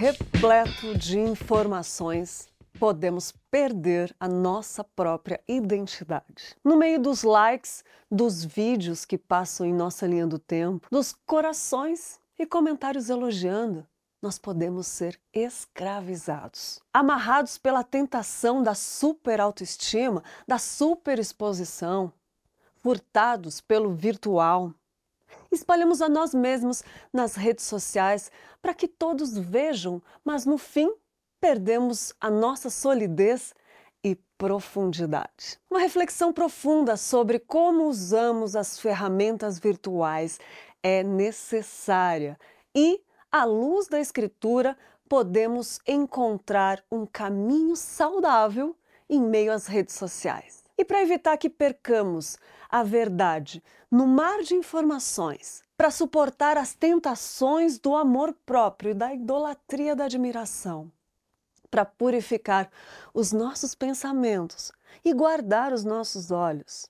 repleto de informações, podemos perder a nossa própria identidade. No meio dos likes, dos vídeos que passam em nossa linha do tempo, dos corações e comentários elogiando, nós podemos ser escravizados, amarrados pela tentação da super autoestima, da super exposição, furtados pelo virtual, espalhamos a nós mesmos nas redes sociais para que todos vejam, mas no fim perdemos a nossa solidez e profundidade. Uma reflexão profunda sobre como usamos as ferramentas virtuais é necessária e, à luz da Escritura, podemos encontrar um caminho saudável em meio às redes sociais. E para evitar que percamos a verdade no mar de informações, para suportar as tentações do amor próprio e da idolatria da admiração, para purificar os nossos pensamentos e guardar os nossos olhos.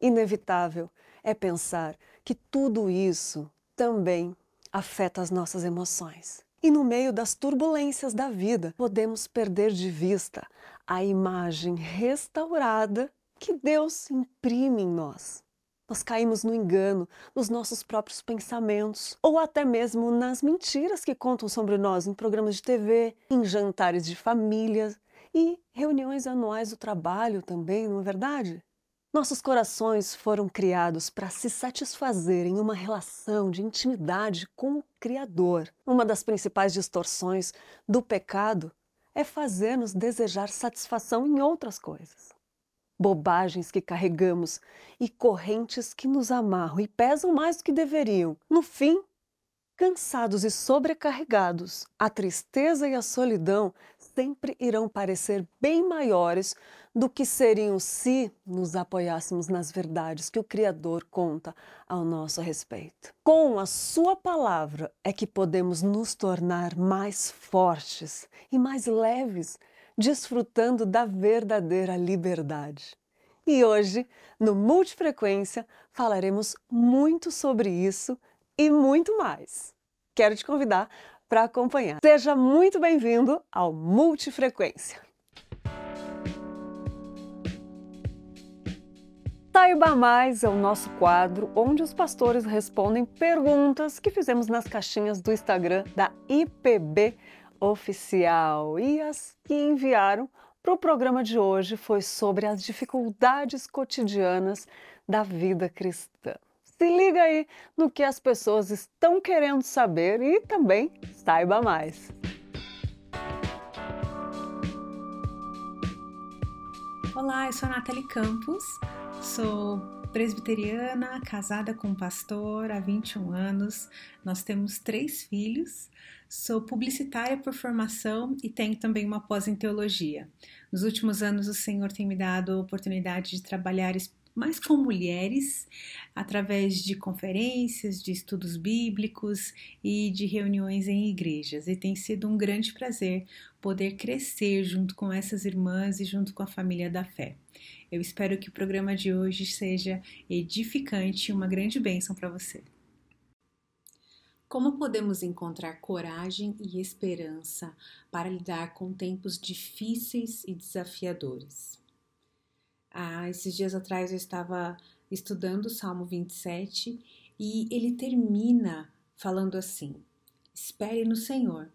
Inevitável é pensar que tudo isso também afeta as nossas emoções. E no meio das turbulências da vida, podemos perder de vista a imagem restaurada que Deus imprime em nós. Nós caímos no engano, nos nossos próprios pensamentos, ou até mesmo nas mentiras que contam sobre nós em programas de TV, em jantares de família e reuniões anuais do trabalho também, não é verdade? Nossos corações foram criados para se satisfazer em uma relação de intimidade com o Criador. Uma das principais distorções do pecado é fazer-nos desejar satisfação em outras coisas bobagens que carregamos e correntes que nos amarram e pesam mais do que deveriam. No fim, cansados e sobrecarregados, a tristeza e a solidão sempre irão parecer bem maiores do que seriam se nos apoiássemos nas verdades que o Criador conta ao nosso respeito. Com a Sua palavra é que podemos nos tornar mais fortes e mais leves desfrutando da verdadeira liberdade. E hoje, no Multifrequência, falaremos muito sobre isso e muito mais. Quero te convidar para acompanhar. Seja muito bem-vindo ao Multifrequência. Saiba Mais é o nosso quadro onde os pastores respondem perguntas que fizemos nas caixinhas do Instagram da IPB oficial. E as que enviaram para o programa de hoje foi sobre as dificuldades cotidianas da vida cristã. Se liga aí no que as pessoas estão querendo saber e também saiba mais. Olá, eu sou a Nathalie Campos, sou presbiteriana, casada com um pastor há 21 anos. Nós temos três filhos. Sou publicitária por formação e tenho também uma pós em teologia. Nos últimos anos, o Senhor tem me dado a oportunidade de trabalhar mais com mulheres, através de conferências, de estudos bíblicos e de reuniões em igrejas. E tem sido um grande prazer poder crescer junto com essas irmãs e junto com a família da fé. Eu espero que o programa de hoje seja edificante e uma grande bênção para você. Como podemos encontrar coragem e esperança para lidar com tempos difíceis e desafiadores? Ah, esses dias atrás eu estava estudando o Salmo 27 e ele termina falando assim: Espere no Senhor,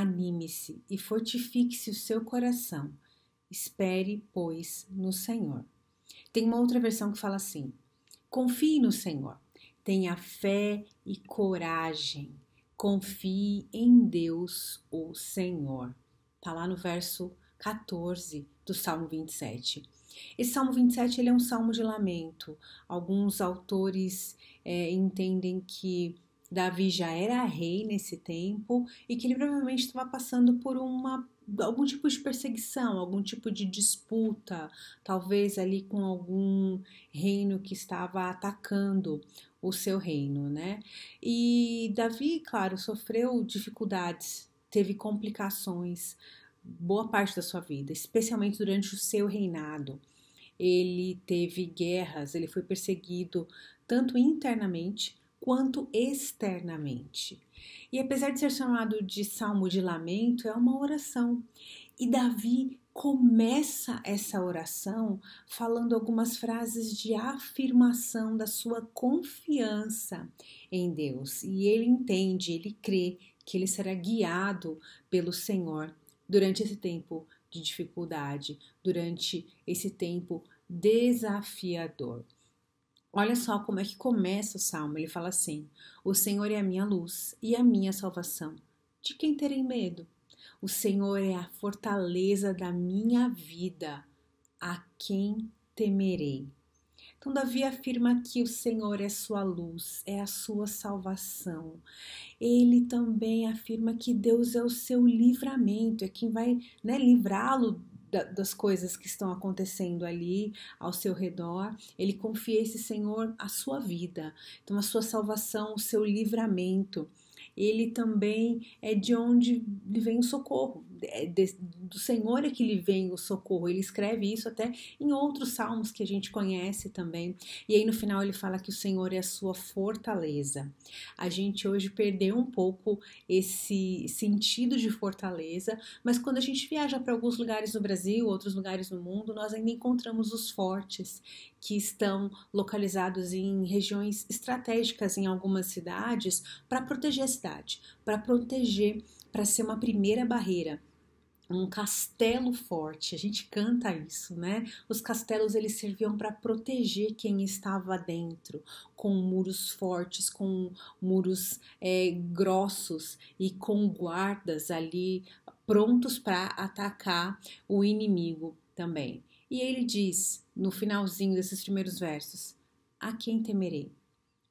anime-se e fortifique-se o seu coração. Espere, pois, no Senhor. Tem uma outra versão que fala assim: confie no Senhor, tenha fé e coragem, confie em Deus, o Senhor. Está lá no verso 14 do Salmo 27. Esse Salmo 27 ele é um salmo de lamento. Alguns autores é, entendem que Davi já era rei nesse tempo e que ele provavelmente estava passando por uma algum tipo de perseguição, algum tipo de disputa, talvez ali com algum reino que estava atacando o seu reino, né? E Davi, claro, sofreu dificuldades, teve complicações boa parte da sua vida, especialmente durante o seu reinado. Ele teve guerras, ele foi perseguido tanto internamente quanto externamente. E apesar de ser chamado de salmo de lamento, é uma oração. E Davi começa essa oração falando algumas frases de afirmação da sua confiança em Deus. E ele entende, ele crê que ele será guiado pelo Senhor durante esse tempo de dificuldade, durante esse tempo desafiador. Olha só como é que começa o salmo. Ele fala assim: O Senhor é a minha luz e a minha salvação. De quem terei medo? O Senhor é a fortaleza da minha vida. A quem temerei? Então, Davi afirma que o Senhor é sua luz, é a sua salvação. Ele também afirma que Deus é o seu livramento, é quem vai né, livrá-lo da, das coisas que estão acontecendo ali ao seu redor. Ele confia esse Senhor a sua vida, então a sua salvação, o seu livramento. Ele também é de onde vem o socorro, é, do Senhor é que lhe vem o socorro. Ele escreve isso até em outros salmos que a gente conhece também. E aí no final ele fala que o Senhor é a sua fortaleza. A gente hoje perdeu um pouco esse sentido de fortaleza, mas quando a gente viaja para alguns lugares no Brasil, outros lugares no mundo, nós ainda encontramos os fortes que estão localizados em regiões estratégicas em algumas cidades para proteger a cidade, para proteger para ser uma primeira barreira, um castelo forte. A gente canta isso, né? Os castelos eles serviam para proteger quem estava dentro, com muros fortes, com muros é, grossos e com guardas ali prontos para atacar o inimigo também. E ele diz no finalzinho desses primeiros versos: A quem temerei?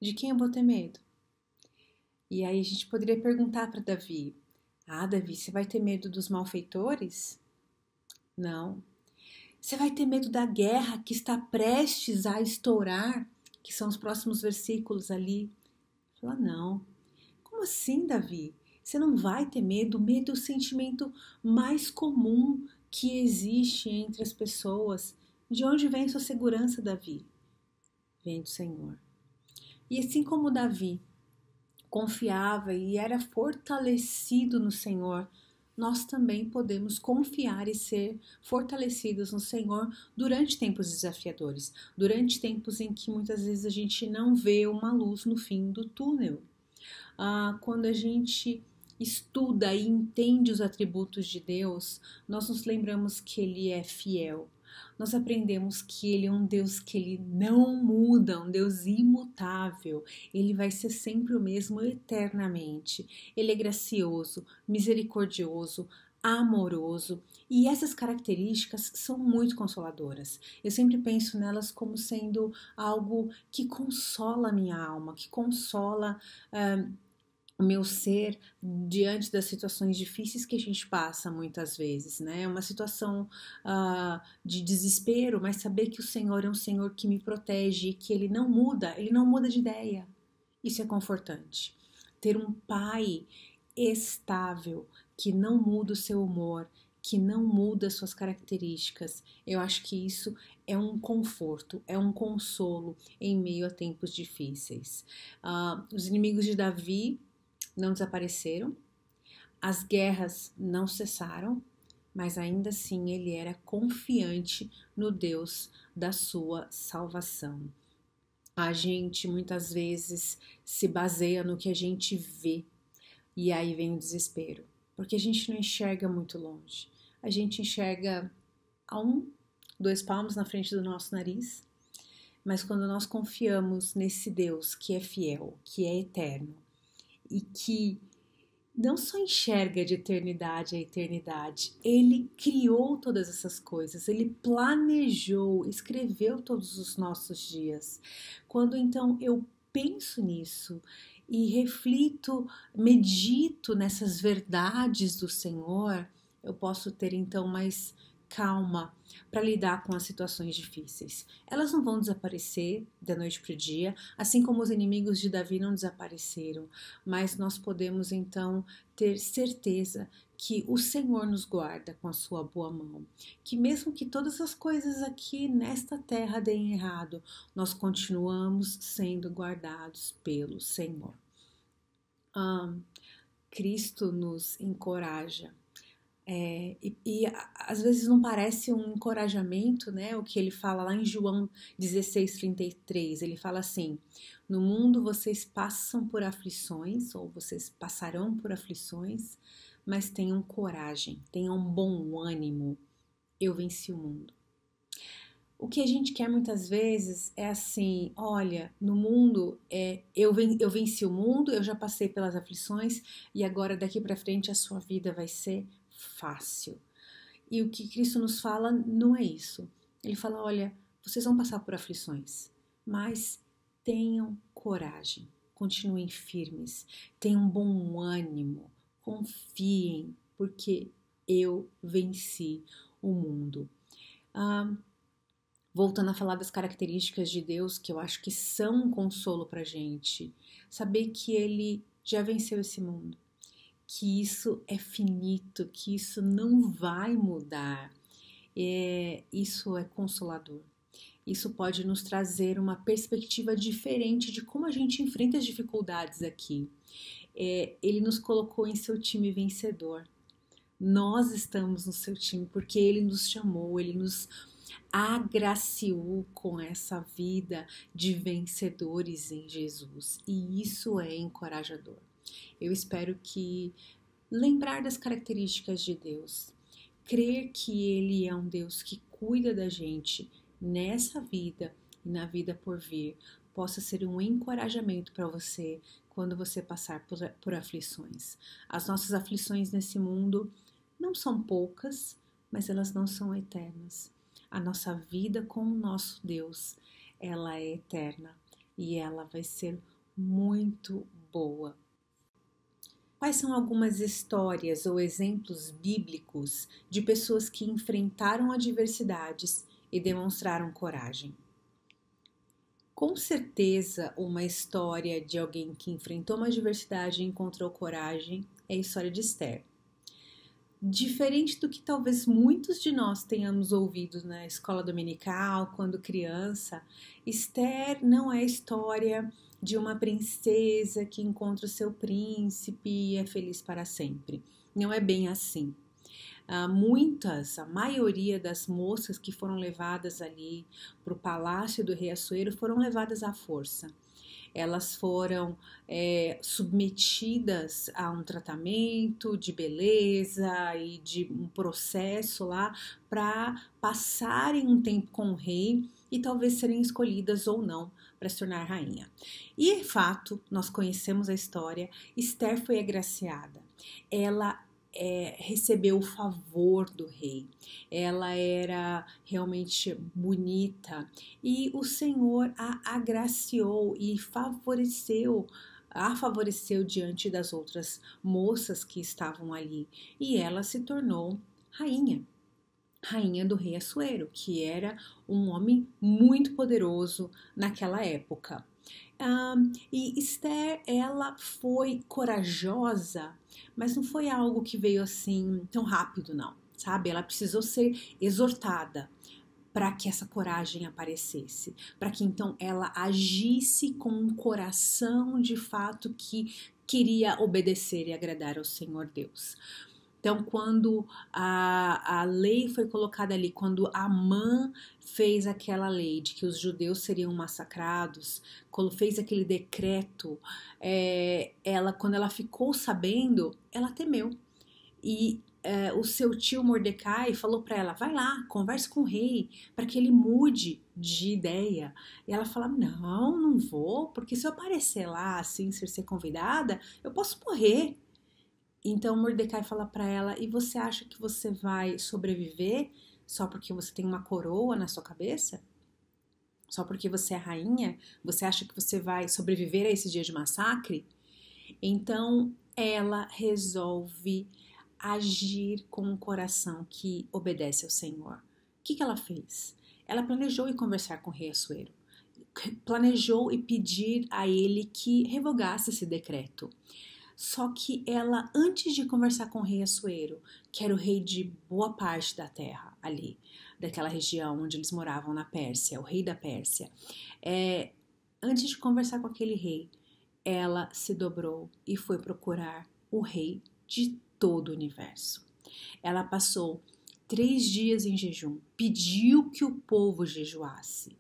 De quem eu vou ter medo? E aí a gente poderia perguntar para Davi: ah, Davi, você vai ter medo dos malfeitores? Não. Você vai ter medo da guerra que está prestes a estourar, que são os próximos versículos ali. Fala, não. Como assim, Davi? Você não vai ter medo. Medo é o sentimento mais comum que existe entre as pessoas. De onde vem sua segurança, Davi? Vem do Senhor. E assim como Davi, confiava e era fortalecido no Senhor, nós também podemos confiar e ser fortalecidos no Senhor durante tempos desafiadores, durante tempos em que muitas vezes a gente não vê uma luz no fim do túnel. Ah, quando a gente estuda e entende os atributos de Deus, nós nos lembramos que Ele é fiel, nós aprendemos que ele é um Deus que ele não muda, um Deus imutável. Ele vai ser sempre o mesmo eternamente. Ele é gracioso, misericordioso, amoroso, e essas características são muito consoladoras. Eu sempre penso nelas como sendo algo que consola a minha alma, que consola uh, o meu ser diante das situações difíceis que a gente passa muitas vezes, né? É uma situação uh, de desespero, mas saber que o Senhor é um Senhor que me protege, que Ele não muda, Ele não muda de ideia. Isso é confortante. Ter um Pai estável, que não muda o seu humor, que não muda suas características. Eu acho que isso é um conforto, é um consolo em meio a tempos difíceis. Uh, os inimigos de Davi não desapareceram, as guerras não cessaram, mas ainda assim ele era confiante no Deus da sua salvação. A gente muitas vezes se baseia no que a gente vê e aí vem o desespero, porque a gente não enxerga muito longe. A gente enxerga a um, dois palmos na frente do nosso nariz, mas quando nós confiamos nesse Deus que é fiel, que é eterno, e que não só enxerga de eternidade a eternidade, ele criou todas essas coisas, ele planejou, escreveu todos os nossos dias. Quando então eu penso nisso e reflito, medito nessas verdades do Senhor, eu posso ter então mais calma para lidar com as situações difíceis. Elas não vão desaparecer da noite para o dia, assim como os inimigos de Davi não desapareceram, mas nós podemos então ter certeza que o Senhor nos guarda com a sua boa mão, que mesmo que todas as coisas aqui nesta terra deem errado, nós continuamos sendo guardados pelo Senhor. Cristo nos encoraja é, e, e, às vezes não parece um encorajamento, né? O que ele fala lá em João 16:33, ele fala assim: No mundo vocês passam por aflições ou vocês passarão por aflições, mas tenham coragem, tenham bom ânimo. Eu venci o mundo. O que a gente quer muitas vezes é assim, olha, no mundo é eu, ven eu venci o mundo, eu já passei pelas aflições e agora daqui para frente a sua vida vai ser fácil. E o que Cristo nos fala não é isso. Ele fala: olha, vocês vão passar por aflições, mas tenham coragem, continuem firmes, tenham bom ânimo, confiem, porque eu venci o mundo. Ah, voltando a falar das características de Deus que eu acho que são um consolo para gente, saber que Ele já venceu esse mundo, que isso é finito, que isso não vai mudar. É, isso é consolador. Isso pode nos trazer uma perspectiva diferente de como a gente enfrenta as dificuldades aqui. É, ele nos colocou em seu time vencedor. Nós estamos no seu time porque ele nos chamou, ele nos agraciou com essa vida de vencedores em Jesus. E isso é encorajador. Eu espero que lembrar das características de Deus, crer que Ele é um Deus que cuida da gente nessa vida e na vida por vir, possa ser um encorajamento para você quando você passar por, por aflições. As nossas aflições nesse mundo não são poucas, mas elas não são eternas. A nossa vida com o nosso Deus, ela é eterna e ela vai ser muito boa. Quais são algumas histórias ou exemplos bíblicos de pessoas que enfrentaram adversidades e demonstraram coragem? Com certeza, uma história de alguém que enfrentou uma adversidade e encontrou coragem é a história de Esther diferente do que talvez muitos de nós tenhamos ouvido na escola dominical, quando criança, Esther não é a história de uma princesa que encontra o seu príncipe e é feliz para sempre. Não é bem assim. Uh, muitas, a maioria das moças que foram levadas ali para o palácio do rei Açoeiro foram levadas à força elas foram é, submetidas a um tratamento de beleza e de um processo lá para passarem um tempo com o rei e talvez serem escolhidas ou não para se tornar rainha. E, de fato, nós conhecemos a história, Esther foi agraciada. Ela é, recebeu o favor do rei, ela era realmente bonita e o Senhor a agraciou e favoreceu a favoreceu diante das outras moças que estavam ali, e ela se tornou rainha. Rainha do rei Assuero, que era um homem muito poderoso naquela época. Um, e Esther, ela foi corajosa, mas não foi algo que veio assim tão rápido, não, sabe? Ela precisou ser exortada para que essa coragem aparecesse, para que então ela agisse com um coração de fato que queria obedecer e agradar ao Senhor Deus. Então, quando a, a lei foi colocada ali, quando Amã fez aquela lei de que os judeus seriam massacrados, quando fez aquele decreto, é, ela, quando ela ficou sabendo, ela temeu. E é, o seu tio Mordecai falou para ela: vai lá, converse com o rei, para que ele mude de ideia. E ela fala: não, não vou, porque se eu aparecer lá assim, ser, ser convidada, eu posso morrer. Então Mordecai fala para ela: "E você acha que você vai sobreviver só porque você tem uma coroa na sua cabeça? Só porque você é rainha? Você acha que você vai sobreviver a esse dia de massacre?" Então ela resolve agir com um coração que obedece ao Senhor. O que, que ela fez? Ela planejou ir conversar com o rei Assuero planejou e pedir a ele que revogasse esse decreto. Só que ela, antes de conversar com o rei Assuero, que era o rei de boa parte da terra ali, daquela região onde eles moravam na Pérsia, o rei da Pérsia, é, antes de conversar com aquele rei, ela se dobrou e foi procurar o rei de todo o universo. Ela passou três dias em jejum, pediu que o povo jejuasse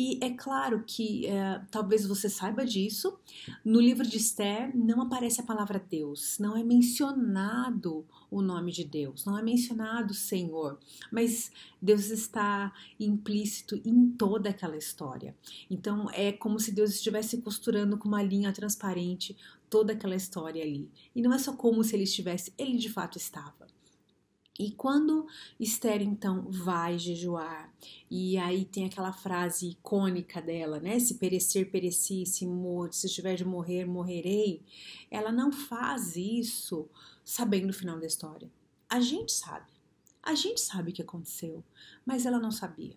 e é claro que é, talvez você saiba disso, no livro de Esther não aparece a palavra Deus, não é mencionado o nome de Deus, não é mencionado o Senhor, mas Deus está implícito em toda aquela história. Então é como se Deus estivesse costurando com uma linha transparente toda aquela história ali. E não é só como se ele estivesse, ele de fato estava. E quando Esther então vai jejuar, e aí tem aquela frase icônica dela, né? Se perecer, pereci, se morrer, se tiver de morrer, morrerei. Ela não faz isso sabendo o final da história. A gente sabe. A gente sabe o que aconteceu, mas ela não sabia.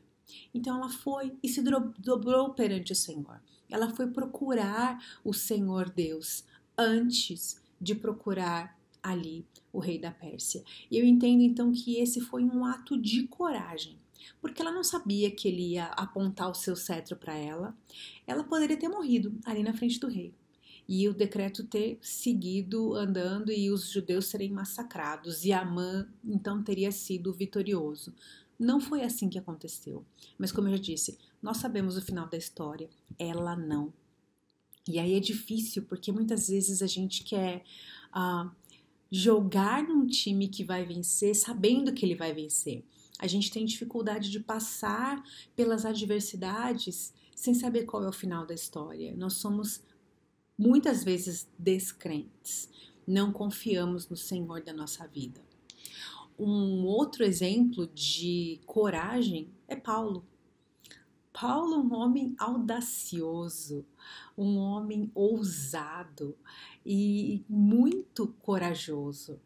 Então ela foi e se dobrou perante o Senhor. Ela foi procurar o Senhor Deus antes de procurar ali o rei da Pérsia. E eu entendo então que esse foi um ato de coragem, porque ela não sabia que ele ia apontar o seu cetro para ela. Ela poderia ter morrido ali na frente do rei e o decreto ter seguido andando e os judeus serem massacrados e Amã então teria sido vitorioso. Não foi assim que aconteceu. Mas como eu já disse, nós sabemos o final da história, ela não. E aí é difícil porque muitas vezes a gente quer ah, jogar num time que vai vencer sabendo que ele vai vencer. A gente tem dificuldade de passar pelas adversidades sem saber qual é o final da história. Nós somos muitas vezes descrentes, não confiamos no Senhor da nossa vida. Um outro exemplo de coragem é Paulo. Paulo, um homem audacioso, um homem ousado e muito corajoso.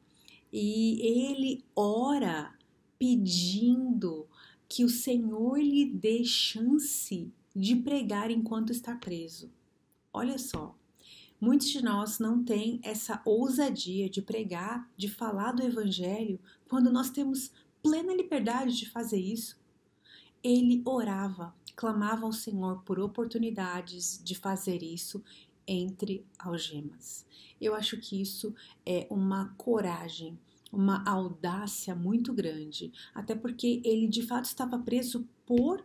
E ele ora pedindo que o Senhor lhe dê chance de pregar enquanto está preso. Olha só, muitos de nós não têm essa ousadia de pregar, de falar do Evangelho, quando nós temos plena liberdade de fazer isso. Ele orava clamava ao Senhor por oportunidades de fazer isso entre algemas. Eu acho que isso é uma coragem, uma audácia muito grande, até porque ele de fato estava preso por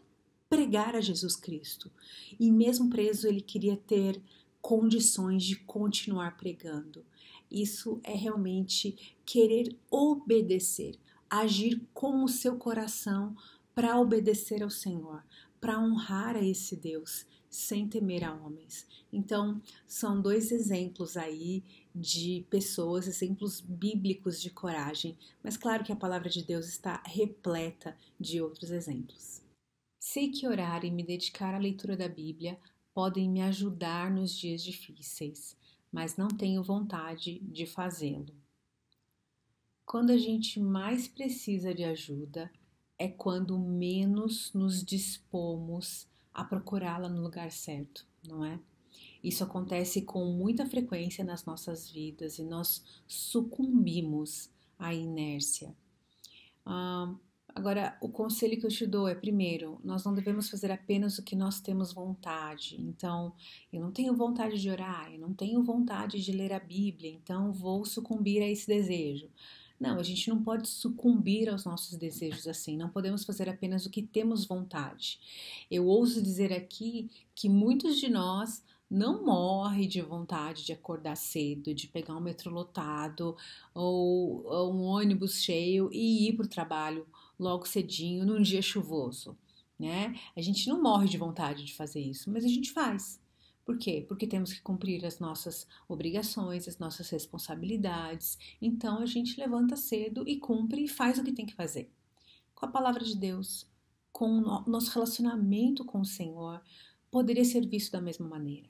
pregar a Jesus Cristo. E mesmo preso, ele queria ter condições de continuar pregando. Isso é realmente querer obedecer, agir com o seu coração para obedecer ao Senhor, para honrar a esse Deus sem temer a homens. Então, são dois exemplos aí de pessoas, exemplos bíblicos de coragem, mas claro que a palavra de Deus está repleta de outros exemplos. Sei que orar e me dedicar à leitura da Bíblia podem me ajudar nos dias difíceis, mas não tenho vontade de fazê-lo. Quando a gente mais precisa de ajuda, é quando menos nos dispomos a procurá-la no lugar certo, não é? Isso acontece com muita frequência nas nossas vidas e nós sucumbimos à inércia. Ah, agora, o conselho que eu te dou é: primeiro, nós não devemos fazer apenas o que nós temos vontade. Então, eu não tenho vontade de orar, eu não tenho vontade de ler a Bíblia, então vou sucumbir a esse desejo. Não, a gente não pode sucumbir aos nossos desejos assim, não podemos fazer apenas o que temos vontade. Eu ouso dizer aqui que muitos de nós não morre de vontade de acordar cedo, de pegar um metrô lotado ou, ou um ônibus cheio e ir para o trabalho logo cedinho num dia chuvoso, né? A gente não morre de vontade de fazer isso, mas a gente faz. Por quê? Porque temos que cumprir as nossas obrigações, as nossas responsabilidades. Então a gente levanta cedo e cumpre e faz o que tem que fazer. Com a palavra de Deus, com o nosso relacionamento com o Senhor, poderia ser visto da mesma maneira.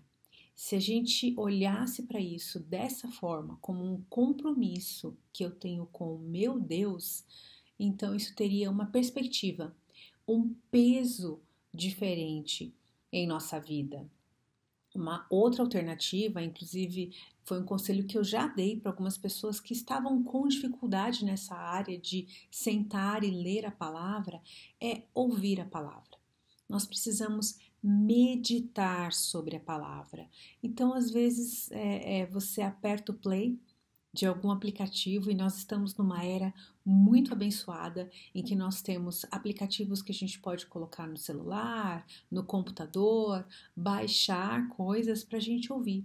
Se a gente olhasse para isso dessa forma, como um compromisso que eu tenho com o meu Deus, então isso teria uma perspectiva, um peso diferente em nossa vida. Uma outra alternativa, inclusive, foi um conselho que eu já dei para algumas pessoas que estavam com dificuldade nessa área de sentar e ler a palavra, é ouvir a palavra. Nós precisamos meditar sobre a palavra. Então, às vezes, é, é, você aperta o play de algum aplicativo e nós estamos numa era muito abençoada em que nós temos aplicativos que a gente pode colocar no celular, no computador, baixar coisas para a gente ouvir.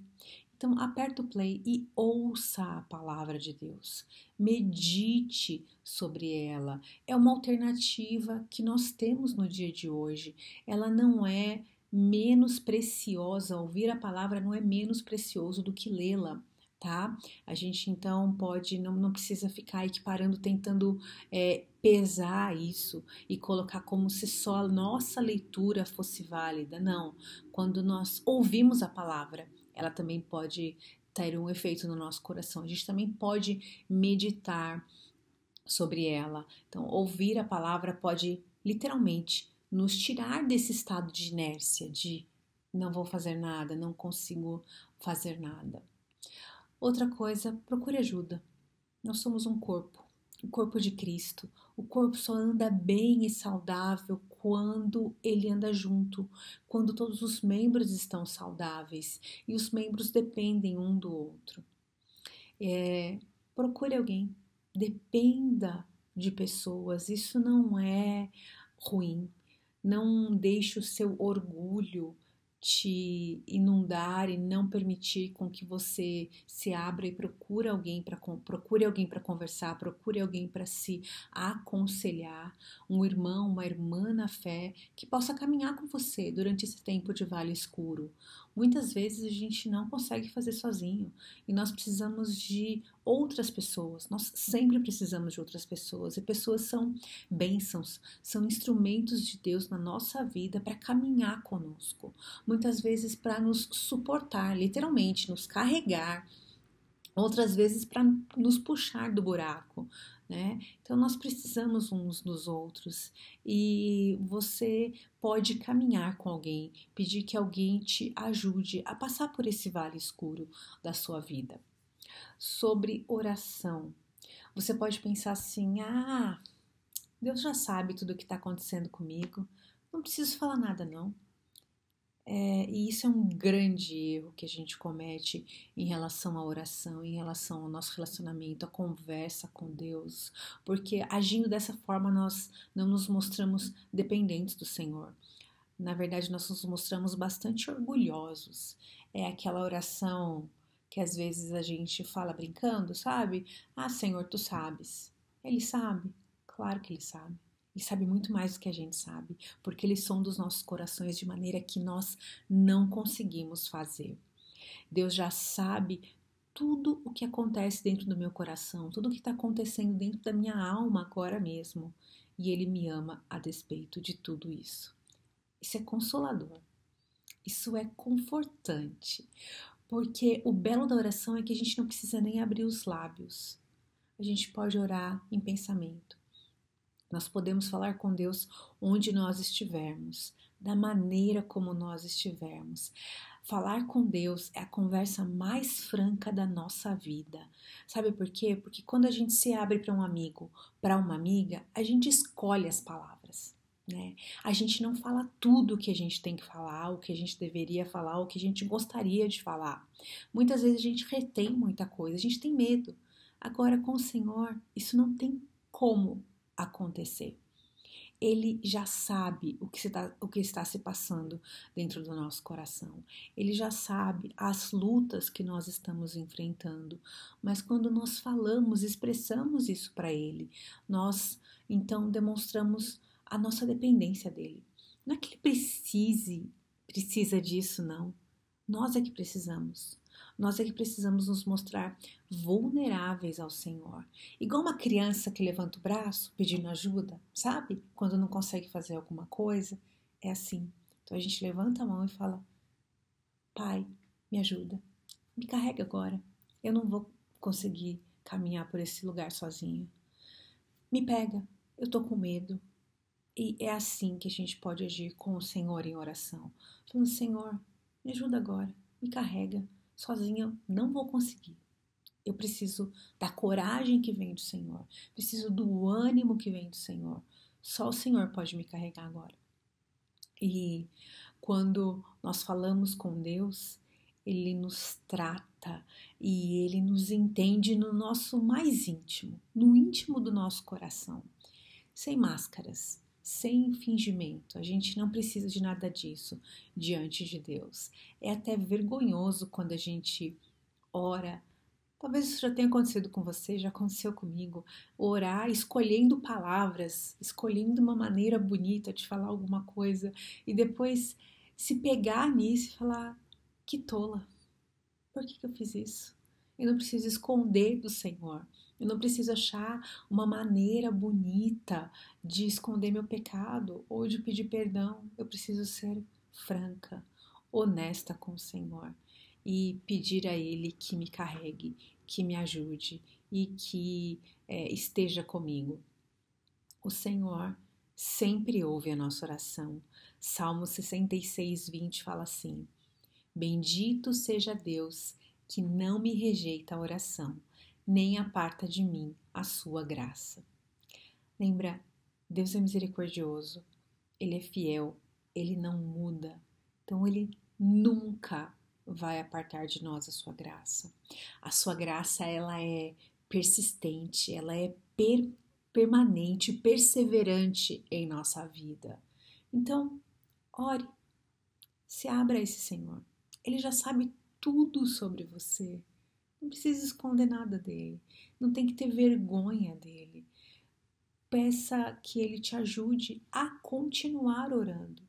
Então, aperta o play e ouça a palavra de Deus. Medite sobre ela. É uma alternativa que nós temos no dia de hoje. Ela não é menos preciosa, ouvir a palavra não é menos precioso do que lê-la tá? A gente então pode, não, não precisa ficar equiparando, tentando é, pesar isso e colocar como se só a nossa leitura fosse válida. Não. Quando nós ouvimos a palavra, ela também pode ter um efeito no nosso coração. A gente também pode meditar sobre ela. Então, ouvir a palavra pode literalmente nos tirar desse estado de inércia, de não vou fazer nada, não consigo fazer nada. Outra coisa, procure ajuda. Nós somos um corpo, o corpo de Cristo. O corpo só anda bem e saudável quando ele anda junto, quando todos os membros estão saudáveis e os membros dependem um do outro. É, procure alguém, dependa de pessoas, isso não é ruim. Não deixe o seu orgulho te inundar e não permitir com que você se abra e procure alguém para procure alguém para conversar, procure alguém para se aconselhar, um irmão, uma irmã na fé que possa caminhar com você durante esse tempo de vale escuro, Muitas vezes a gente não consegue fazer sozinho e nós precisamos de outras pessoas. Nós sempre precisamos de outras pessoas e pessoas são bênçãos, são instrumentos de Deus na nossa vida para caminhar conosco. Muitas vezes para nos suportar, literalmente, nos carregar outras vezes para nos puxar do buraco, né? Então nós precisamos uns dos outros e você pode caminhar com alguém, pedir que alguém te ajude a passar por esse vale escuro da sua vida. Sobre oração, você pode pensar assim: ah, Deus já sabe tudo o que está acontecendo comigo, não preciso falar nada não. É, e isso é um grande erro que a gente comete em relação à oração, em relação ao nosso relacionamento, à conversa com Deus, porque agindo dessa forma nós não nos mostramos dependentes do Senhor. Na verdade, nós nos mostramos bastante orgulhosos. É aquela oração que às vezes a gente fala brincando, sabe? Ah, Senhor, tu sabes. Ele sabe, claro que ele sabe. Ele sabe muito mais do que a gente sabe, porque ele sonda os nossos corações de maneira que nós não conseguimos fazer. Deus já sabe tudo o que acontece dentro do meu coração, tudo o que está acontecendo dentro da minha alma agora mesmo. E Ele me ama a despeito de tudo isso. Isso é consolador, isso é confortante, porque o belo da oração é que a gente não precisa nem abrir os lábios, a gente pode orar em pensamento. Nós podemos falar com Deus onde nós estivermos, da maneira como nós estivermos. Falar com Deus é a conversa mais franca da nossa vida. Sabe por quê? Porque quando a gente se abre para um amigo, para uma amiga, a gente escolhe as palavras. Né? A gente não fala tudo o que a gente tem que falar, o que a gente deveria falar, o que a gente gostaria de falar. Muitas vezes a gente retém muita coisa, a gente tem medo. Agora, com o Senhor, isso não tem como acontecer. Ele já sabe o que, se tá, o que está se passando dentro do nosso coração. Ele já sabe as lutas que nós estamos enfrentando. Mas quando nós falamos, expressamos isso para Ele, nós então demonstramos a nossa dependência dele. Não é que ele precise, precisa disso, não. Nós é que precisamos. Nós é que precisamos nos mostrar vulneráveis ao Senhor. Igual uma criança que levanta o braço pedindo ajuda, sabe? Quando não consegue fazer alguma coisa, é assim. Então a gente levanta a mão e fala: Pai, me ajuda, me carrega agora. Eu não vou conseguir caminhar por esse lugar sozinho. Me pega, eu tô com medo. E é assim que a gente pode agir com o Senhor em oração. Falando, Senhor, me ajuda agora, me carrega sozinha não vou conseguir. Eu preciso da coragem que vem do Senhor, preciso do ânimo que vem do Senhor. Só o Senhor pode me carregar agora. E quando nós falamos com Deus, ele nos trata e ele nos entende no nosso mais íntimo, no íntimo do nosso coração, sem máscaras sem fingimento. A gente não precisa de nada disso diante de Deus. É até vergonhoso quando a gente ora. Talvez isso já tenha acontecido com você, já aconteceu comigo. Orar escolhendo palavras, escolhendo uma maneira bonita de falar alguma coisa e depois se pegar nisso e falar: que tola, por que, que eu fiz isso? Eu não preciso esconder do Senhor. Eu não preciso achar uma maneira bonita de esconder meu pecado ou de pedir perdão. Eu preciso ser franca, honesta com o Senhor e pedir a Ele que me carregue, que me ajude e que é, esteja comigo. O Senhor sempre ouve a nossa oração. Salmo 66, 20 fala assim: Bendito seja Deus que não me rejeita a oração nem aparta de mim a sua graça. Lembra, Deus é misericordioso, Ele é fiel, Ele não muda, então Ele nunca vai apartar de nós a sua graça. A sua graça, ela é persistente, ela é per permanente, perseverante em nossa vida. Então, ore, se abra a esse Senhor. Ele já sabe tudo sobre você. Não precisa esconder nada dele. Não tem que ter vergonha dele. Peça que ele te ajude a continuar orando.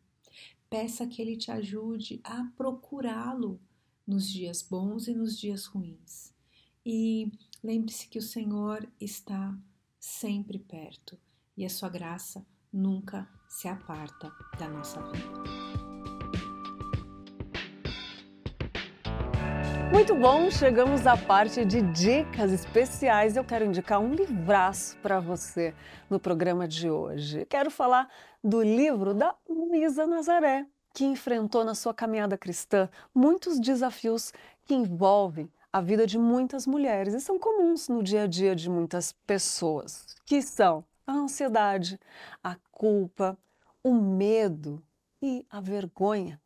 Peça que ele te ajude a procurá-lo nos dias bons e nos dias ruins. E lembre-se que o Senhor está sempre perto e a sua graça nunca se aparta da nossa vida. Muito bom, chegamos à parte de dicas especiais. Eu quero indicar um livraço para você no programa de hoje. Quero falar do livro da Luísa Nazaré, que enfrentou na sua caminhada cristã muitos desafios que envolvem a vida de muitas mulheres e são comuns no dia a dia de muitas pessoas, que são a ansiedade, a culpa, o medo e a vergonha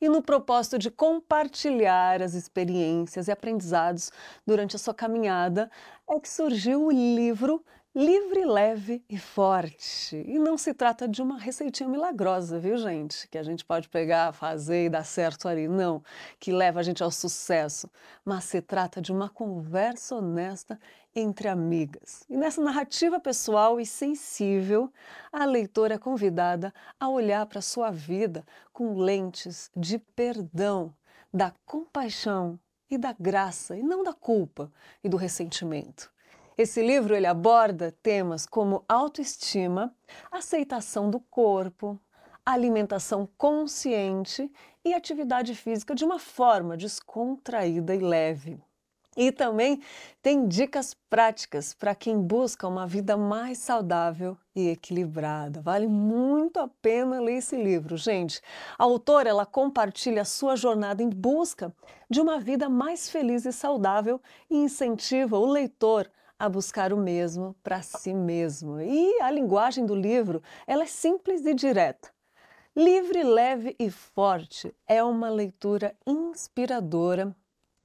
e no propósito de compartilhar as experiências e aprendizados durante a sua caminhada, é que surgiu o livro livre, leve e forte. E não se trata de uma receitinha milagrosa, viu, gente? Que a gente pode pegar, fazer e dar certo ali. Não, que leva a gente ao sucesso. Mas se trata de uma conversa honesta entre amigas. E nessa narrativa pessoal e sensível, a leitora é convidada a olhar para sua vida com lentes de perdão, da compaixão e da graça, e não da culpa e do ressentimento. Esse livro ele aborda temas como autoestima, aceitação do corpo, alimentação consciente e atividade física de uma forma descontraída e leve. E também tem dicas práticas para quem busca uma vida mais saudável e equilibrada. Vale muito a pena ler esse livro, gente. A autora ela compartilha a sua jornada em busca de uma vida mais feliz e saudável e incentiva o leitor a buscar o mesmo para si mesmo. E a linguagem do livro, ela é simples e direta. Livre, leve e forte é uma leitura inspiradora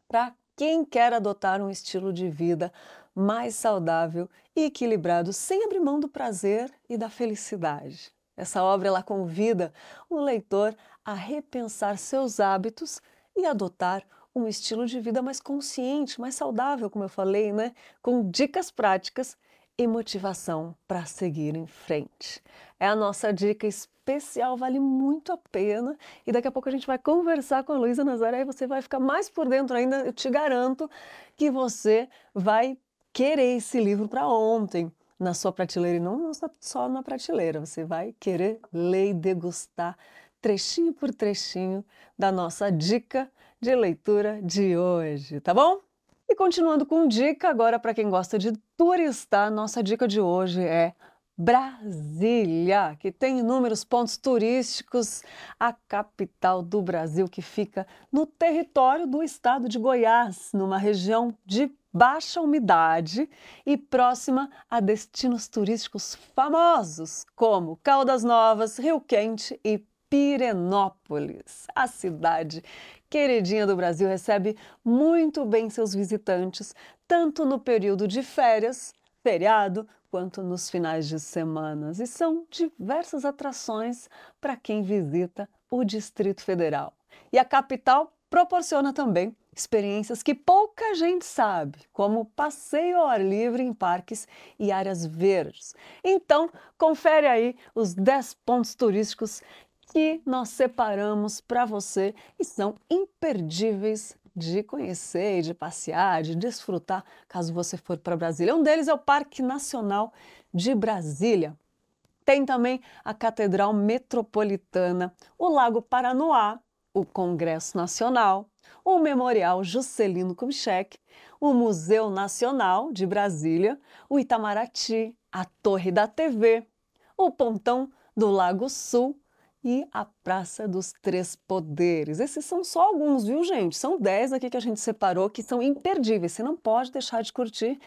para quem quer adotar um estilo de vida mais saudável e equilibrado, sem abrir mão do prazer e da felicidade. Essa obra ela convida o leitor a repensar seus hábitos e adotar um estilo de vida mais consciente, mais saudável, como eu falei, né? Com dicas práticas e motivação para seguir em frente. É a nossa dica especial, vale muito a pena. E daqui a pouco a gente vai conversar com a Luísa Nazaré e você vai ficar mais por dentro ainda. Eu te garanto que você vai querer esse livro para ontem na sua prateleira e não só na prateleira. Você vai querer ler e degustar trechinho por trechinho da nossa dica de leitura de hoje, tá bom? E continuando com dica, agora para quem gosta de turistar, nossa dica de hoje é Brasília, que tem inúmeros pontos turísticos, a capital do Brasil, que fica no território do estado de Goiás, numa região de baixa umidade e próxima a destinos turísticos famosos como Caldas Novas, Rio Quente e Pirenópolis, a cidade queridinha do Brasil, recebe muito bem seus visitantes, tanto no período de férias, feriado, quanto nos finais de semanas. E são diversas atrações para quem visita o Distrito Federal. E a capital proporciona também experiências que pouca gente sabe, como passeio ao ar livre em parques e áreas verdes. Então, confere aí os 10 pontos turísticos que nós separamos para você e são imperdíveis de conhecer, de passear, de desfrutar, caso você for para Brasília. Um deles é o Parque Nacional de Brasília. Tem também a Catedral Metropolitana, o Lago Paranoá, o Congresso Nacional, o Memorial Juscelino Kubitschek, o Museu Nacional de Brasília, o Itamaraty, a Torre da TV, o Pontão do Lago Sul e a Praça dos Três Poderes. Esses são só alguns, viu, gente? São dez aqui que a gente separou que são imperdíveis. Você não pode deixar de curtir,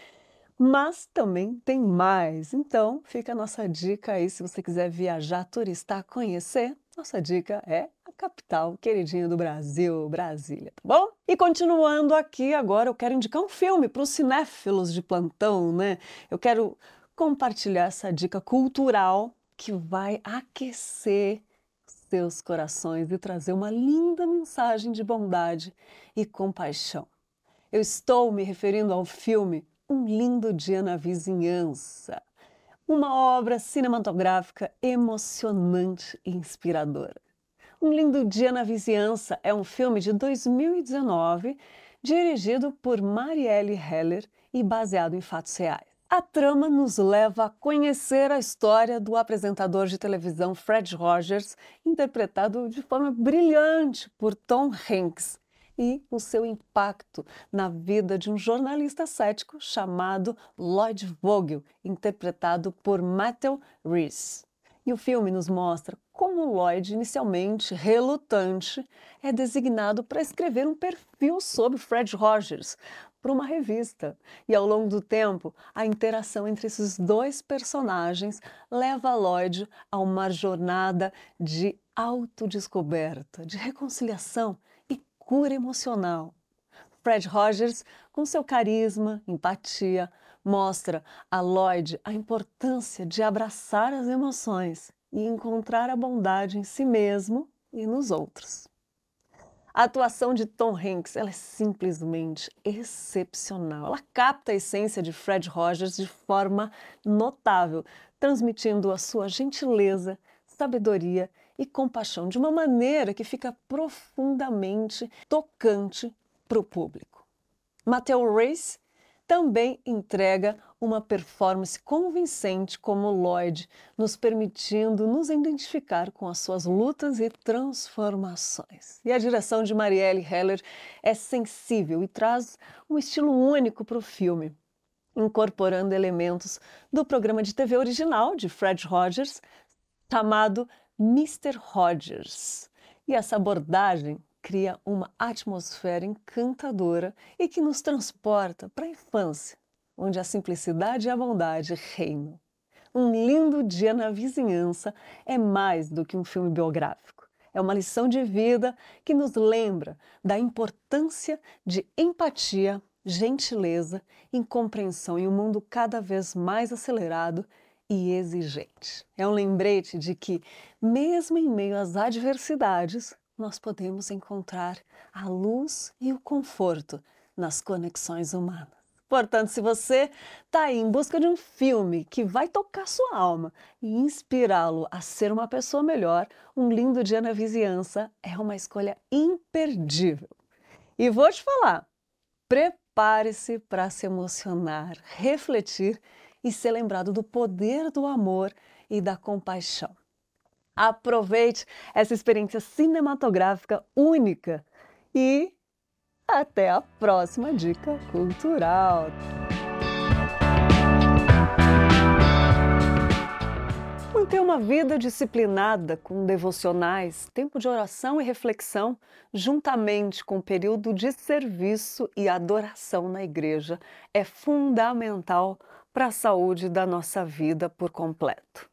mas também tem mais. Então, fica a nossa dica aí se você quiser viajar, turistar, conhecer. Nossa dica é a capital queridinha do Brasil, Brasília, tá bom? E continuando aqui, agora eu quero indicar um filme para os cinéfilos de plantão, né? Eu quero compartilhar essa dica cultural que vai aquecer seus corações e trazer uma linda mensagem de bondade e compaixão. Eu estou me referindo ao filme Um Lindo Dia na Vizinhança, uma obra cinematográfica emocionante e inspiradora. Um Lindo Dia na Vizinhança é um filme de 2019 dirigido por Marielle Heller e baseado em fatos reais. A trama nos leva a conhecer a história do apresentador de televisão Fred Rogers, interpretado de forma brilhante por Tom Hanks, e o seu impacto na vida de um jornalista cético chamado Lloyd Vogel, interpretado por Matthew Rhys. E o filme nos mostra como Lloyd, inicialmente relutante, é designado para escrever um perfil sobre Fred Rogers, para uma revista. E ao longo do tempo, a interação entre esses dois personagens leva a Lloyd a uma jornada de autodescoberta, de reconciliação e cura emocional. Fred Rogers, com seu carisma, empatia, mostra a Lloyd a importância de abraçar as emoções e encontrar a bondade em si mesmo e nos outros. A atuação de Tom Hanks ela é simplesmente excepcional. Ela capta a essência de Fred Rogers de forma notável, transmitindo a sua gentileza, sabedoria e compaixão de uma maneira que fica profundamente tocante para o público. Mattel Race também entrega uma performance convincente como Lloyd, nos permitindo nos identificar com as suas lutas e transformações. E a direção de Marielle Heller é sensível e traz um estilo único para o filme, incorporando elementos do programa de TV original de Fred Rogers, chamado Mr. Rogers. E essa abordagem cria uma atmosfera encantadora e que nos transporta para a infância, onde a simplicidade e a bondade reinam. Um lindo dia na vizinhança é mais do que um filme biográfico. É uma lição de vida que nos lembra da importância de empatia, gentileza e compreensão em um mundo cada vez mais acelerado e exigente. É um lembrete de que, mesmo em meio às adversidades, nós podemos encontrar a luz e o conforto nas conexões humanas. Portanto, se você está em busca de um filme que vai tocar sua alma e inspirá-lo a ser uma pessoa melhor, Um Lindo Dia na Vizinhança é uma escolha imperdível. E vou te falar, prepare-se para se emocionar, refletir e ser lembrado do poder do amor e da compaixão. Aproveite essa experiência cinematográfica única e até a próxima dica cultural. Manter uma vida disciplinada com devocionais, tempo de oração e reflexão, juntamente com o período de serviço e adoração na igreja, é fundamental para a saúde da nossa vida por completo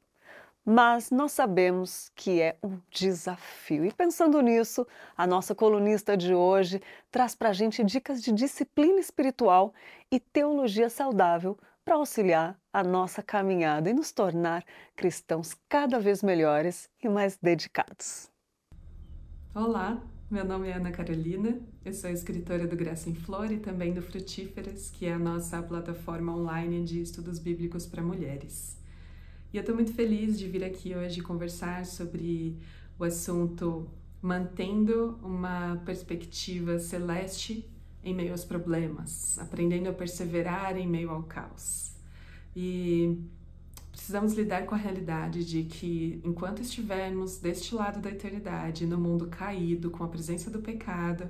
mas nós sabemos que é um desafio. E pensando nisso, a nossa colunista de hoje traz para a gente dicas de disciplina espiritual e teologia saudável para auxiliar a nossa caminhada e nos tornar cristãos cada vez melhores e mais dedicados. Olá, meu nome é Ana Carolina, eu sou escritora do Graça em Flor e também do Frutíferas, que é a nossa plataforma online de estudos bíblicos para mulheres. E eu estou muito feliz de vir aqui hoje conversar sobre o assunto mantendo uma perspectiva celeste em meio aos problemas, aprendendo a perseverar em meio ao caos. E precisamos lidar com a realidade de que, enquanto estivermos deste lado da eternidade, no mundo caído, com a presença do pecado,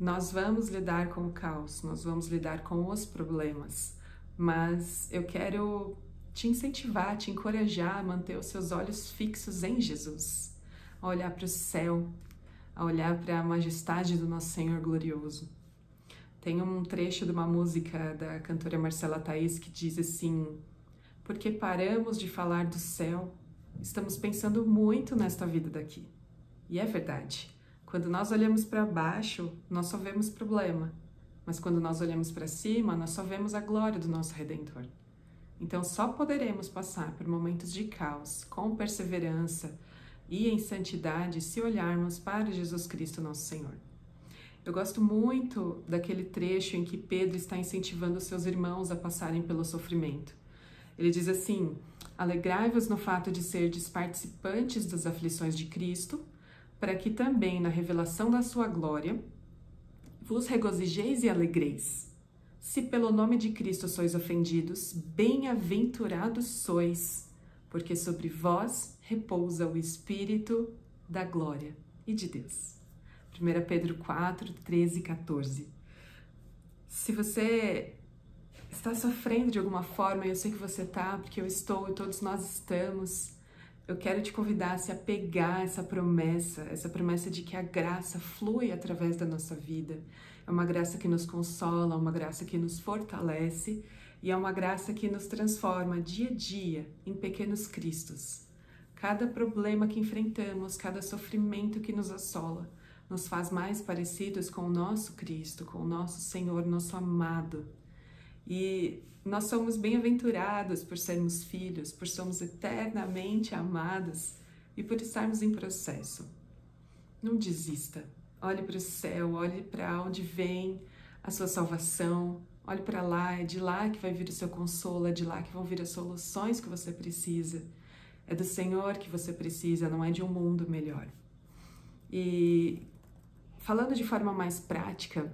nós vamos lidar com o caos, nós vamos lidar com os problemas. Mas eu quero te incentivar, te encorajar a manter os seus olhos fixos em Jesus, a olhar para o céu, a olhar para a majestade do nosso Senhor glorioso. Tem um trecho de uma música da cantora Marcela Thaís que diz assim: Porque paramos de falar do céu, estamos pensando muito nesta vida daqui. E é verdade. Quando nós olhamos para baixo, nós só vemos problema. Mas quando nós olhamos para cima, nós só vemos a glória do nosso Redentor. Então, só poderemos passar por momentos de caos com perseverança e em santidade se olharmos para Jesus Cristo, nosso Senhor. Eu gosto muito daquele trecho em que Pedro está incentivando seus irmãos a passarem pelo sofrimento. Ele diz assim: Alegrai-vos no fato de serdes participantes das aflições de Cristo, para que também na revelação da sua glória vos regozijeis e alegreis. Se pelo nome de Cristo sois ofendidos, bem-aventurados sois, porque sobre vós repousa o Espírito da glória e de Deus. 1 Pedro 4, 13 e 14. Se você está sofrendo de alguma forma, eu sei que você está, porque eu estou e todos nós estamos. Eu quero te convidar a se apegar a essa promessa, essa promessa de que a graça flui através da nossa vida, é uma graça que nos consola, é uma graça que nos fortalece e é uma graça que nos transforma dia a dia em pequenos cristos. Cada problema que enfrentamos, cada sofrimento que nos assola, nos faz mais parecidos com o nosso Cristo, com o nosso Senhor, nosso amado. E nós somos bem-aventurados por sermos filhos, por sermos eternamente amados e por estarmos em processo. Não desista olhe para o céu, olhe para onde vem a sua salvação, olhe para lá, é de lá que vai vir o seu consolo, é de lá que vão vir as soluções que você precisa. É do Senhor que você precisa, não é de um mundo melhor. E falando de forma mais prática,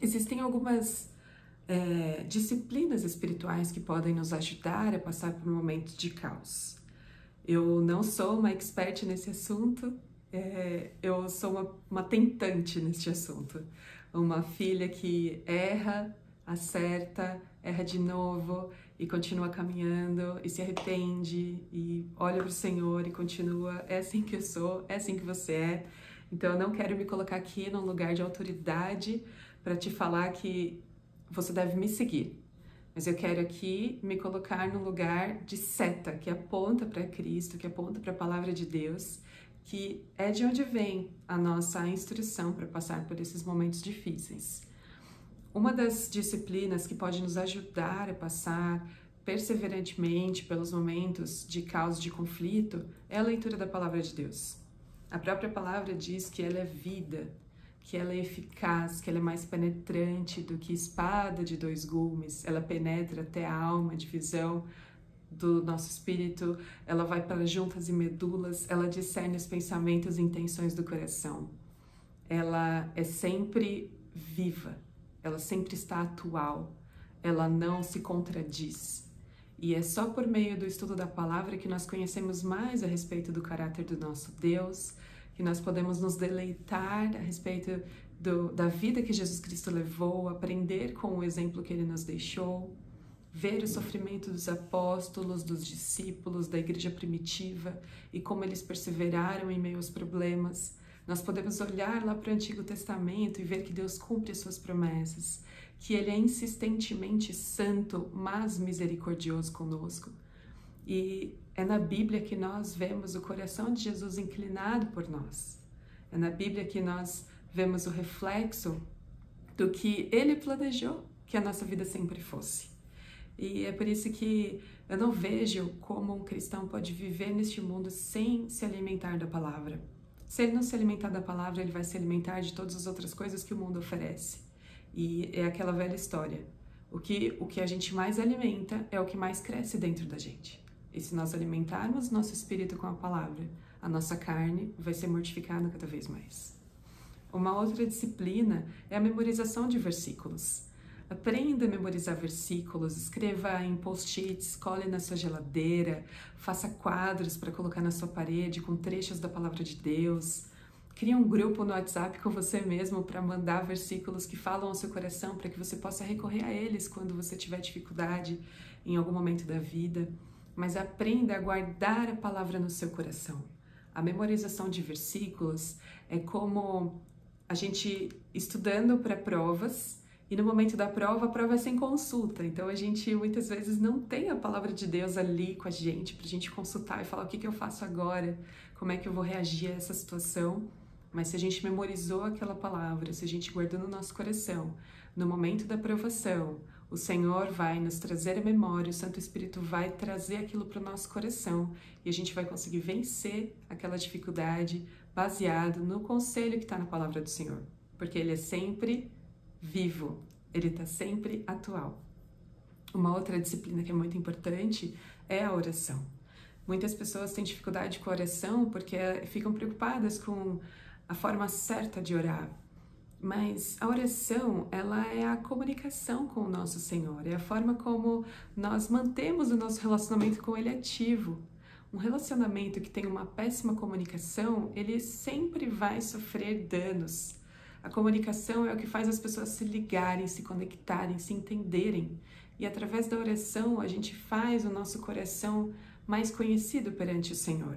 existem algumas é, disciplinas espirituais que podem nos ajudar a passar por momentos de caos. Eu não sou uma expert nesse assunto, é, eu sou uma, uma tentante neste assunto. Uma filha que erra, acerta, erra de novo e continua caminhando e se arrepende e olha para o Senhor e continua. É assim que eu sou, é assim que você é. Então eu não quero me colocar aqui num lugar de autoridade para te falar que você deve me seguir. Mas eu quero aqui me colocar num lugar de seta que aponta para Cristo, que aponta para a palavra de Deus que é de onde vem a nossa instrução para passar por esses momentos difíceis. Uma das disciplinas que pode nos ajudar a passar perseverantemente pelos momentos de caos de conflito é a leitura da palavra de Deus. A própria palavra diz que ela é vida, que ela é eficaz, que ela é mais penetrante do que espada de dois gumes, ela penetra até a alma, divisão do nosso espírito, ela vai para juntas e medulas, ela discerne os pensamentos e intenções do coração. Ela é sempre viva, ela sempre está atual, ela não se contradiz. E é só por meio do estudo da palavra que nós conhecemos mais a respeito do caráter do nosso Deus, que nós podemos nos deleitar a respeito do, da vida que Jesus Cristo levou, aprender com o exemplo que ele nos deixou ver o sofrimento dos apóstolos, dos discípulos, da igreja primitiva e como eles perseveraram em meio aos problemas. Nós podemos olhar lá para o Antigo Testamento e ver que Deus cumpre suas promessas, que Ele é insistentemente santo, mas misericordioso conosco. E é na Bíblia que nós vemos o coração de Jesus inclinado por nós. É na Bíblia que nós vemos o reflexo do que Ele planejou que a nossa vida sempre fosse. E é por isso que eu não vejo como um cristão pode viver neste mundo sem se alimentar da palavra. Se ele não se alimentar da palavra, ele vai se alimentar de todas as outras coisas que o mundo oferece. E é aquela velha história. O que, o que a gente mais alimenta é o que mais cresce dentro da gente. E se nós alimentarmos nosso espírito com a palavra, a nossa carne vai ser mortificada cada vez mais. Uma outra disciplina é a memorização de versículos. Aprenda a memorizar versículos, escreva em post-its, cole na sua geladeira, faça quadros para colocar na sua parede com trechos da palavra de Deus. Crie um grupo no WhatsApp com você mesmo para mandar versículos que falam ao seu coração, para que você possa recorrer a eles quando você tiver dificuldade em algum momento da vida. Mas aprenda a guardar a palavra no seu coração. A memorização de versículos é como a gente estudando para provas e no momento da prova, a prova é sem consulta, então a gente muitas vezes não tem a palavra de Deus ali com a gente, para a gente consultar e falar o que, que eu faço agora, como é que eu vou reagir a essa situação. Mas se a gente memorizou aquela palavra, se a gente guardou no nosso coração, no momento da provação, o Senhor vai nos trazer a memória, o Santo Espírito vai trazer aquilo para o nosso coração e a gente vai conseguir vencer aquela dificuldade baseado no conselho que está na palavra do Senhor, porque Ele é sempre vivo, ele está sempre atual. Uma outra disciplina que é muito importante é a oração. Muitas pessoas têm dificuldade com a oração porque ficam preocupadas com a forma certa de orar. Mas a oração, ela é a comunicação com o nosso Senhor, é a forma como nós mantemos o nosso relacionamento com ele ativo. Um relacionamento que tem uma péssima comunicação, ele sempre vai sofrer danos. A comunicação é o que faz as pessoas se ligarem, se conectarem, se entenderem. E através da oração, a gente faz o nosso coração mais conhecido perante o Senhor.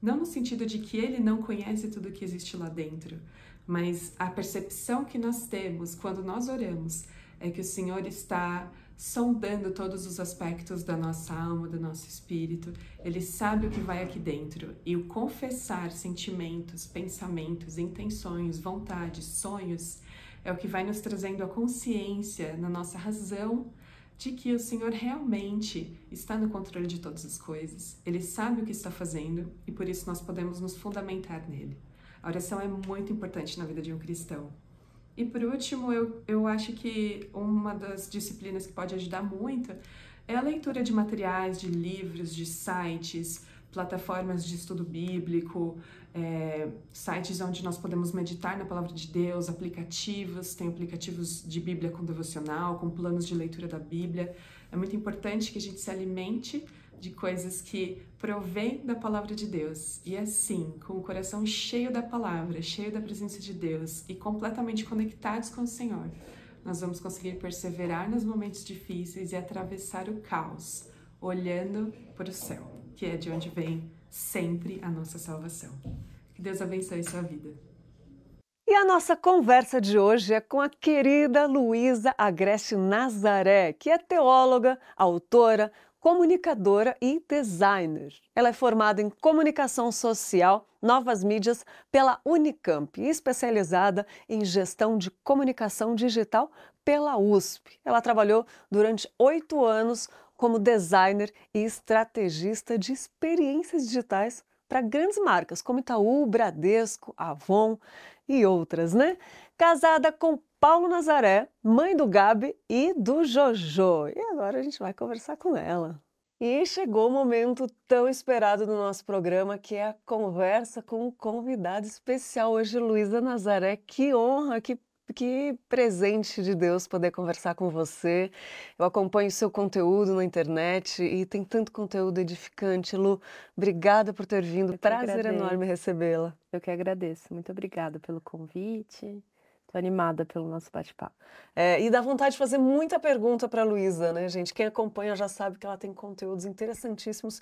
Não no sentido de que ele não conhece tudo que existe lá dentro, mas a percepção que nós temos quando nós oramos é que o Senhor está sondando todos os aspectos da nossa alma, do nosso espírito. Ele sabe o que vai aqui dentro e o confessar sentimentos, pensamentos, intenções, vontades, sonhos é o que vai nos trazendo a consciência na nossa razão de que o Senhor realmente está no controle de todas as coisas. Ele sabe o que está fazendo e por isso nós podemos nos fundamentar nele. A oração é muito importante na vida de um cristão. E por último, eu, eu acho que uma das disciplinas que pode ajudar muito é a leitura de materiais, de livros, de sites, plataformas de estudo bíblico, é, sites onde nós podemos meditar na palavra de Deus, aplicativos, tem aplicativos de Bíblia com devocional, com planos de leitura da Bíblia. É muito importante que a gente se alimente de coisas que provém da palavra de Deus. E é assim, com o coração cheio da palavra, cheio da presença de Deus e completamente conectados com o Senhor, nós vamos conseguir perseverar nos momentos difíceis e atravessar o caos, olhando para o céu, que é de onde vem sempre a nossa salvação. Que Deus abençoe sua vida. E a nossa conversa de hoje é com a querida Luísa Agreste Nazaré, que é teóloga, autora, comunicadora e designer. Ela é formada em comunicação social, novas mídias pela Unicamp e especializada em gestão de comunicação digital pela USP. Ela trabalhou durante oito anos como designer e estrategista de experiências digitais para grandes marcas como Itaú, Bradesco, Avon e outras, né? casada com Paulo Nazaré, mãe do Gabi e do Jojo. E agora a gente vai conversar com ela. E chegou o momento tão esperado do nosso programa, que é a conversa com um convidado especial hoje, Luísa Nazaré. Que honra, que, que presente de Deus poder conversar com você. Eu acompanho seu conteúdo na internet e tem tanto conteúdo edificante. Lu, obrigada por ter vindo. Prazer agradeço. enorme recebê-la. Eu que agradeço. Muito obrigada pelo convite. Tô animada pelo nosso bate-papo. É, e dá vontade de fazer muita pergunta para a Luísa, né, gente? Quem acompanha já sabe que ela tem conteúdos interessantíssimos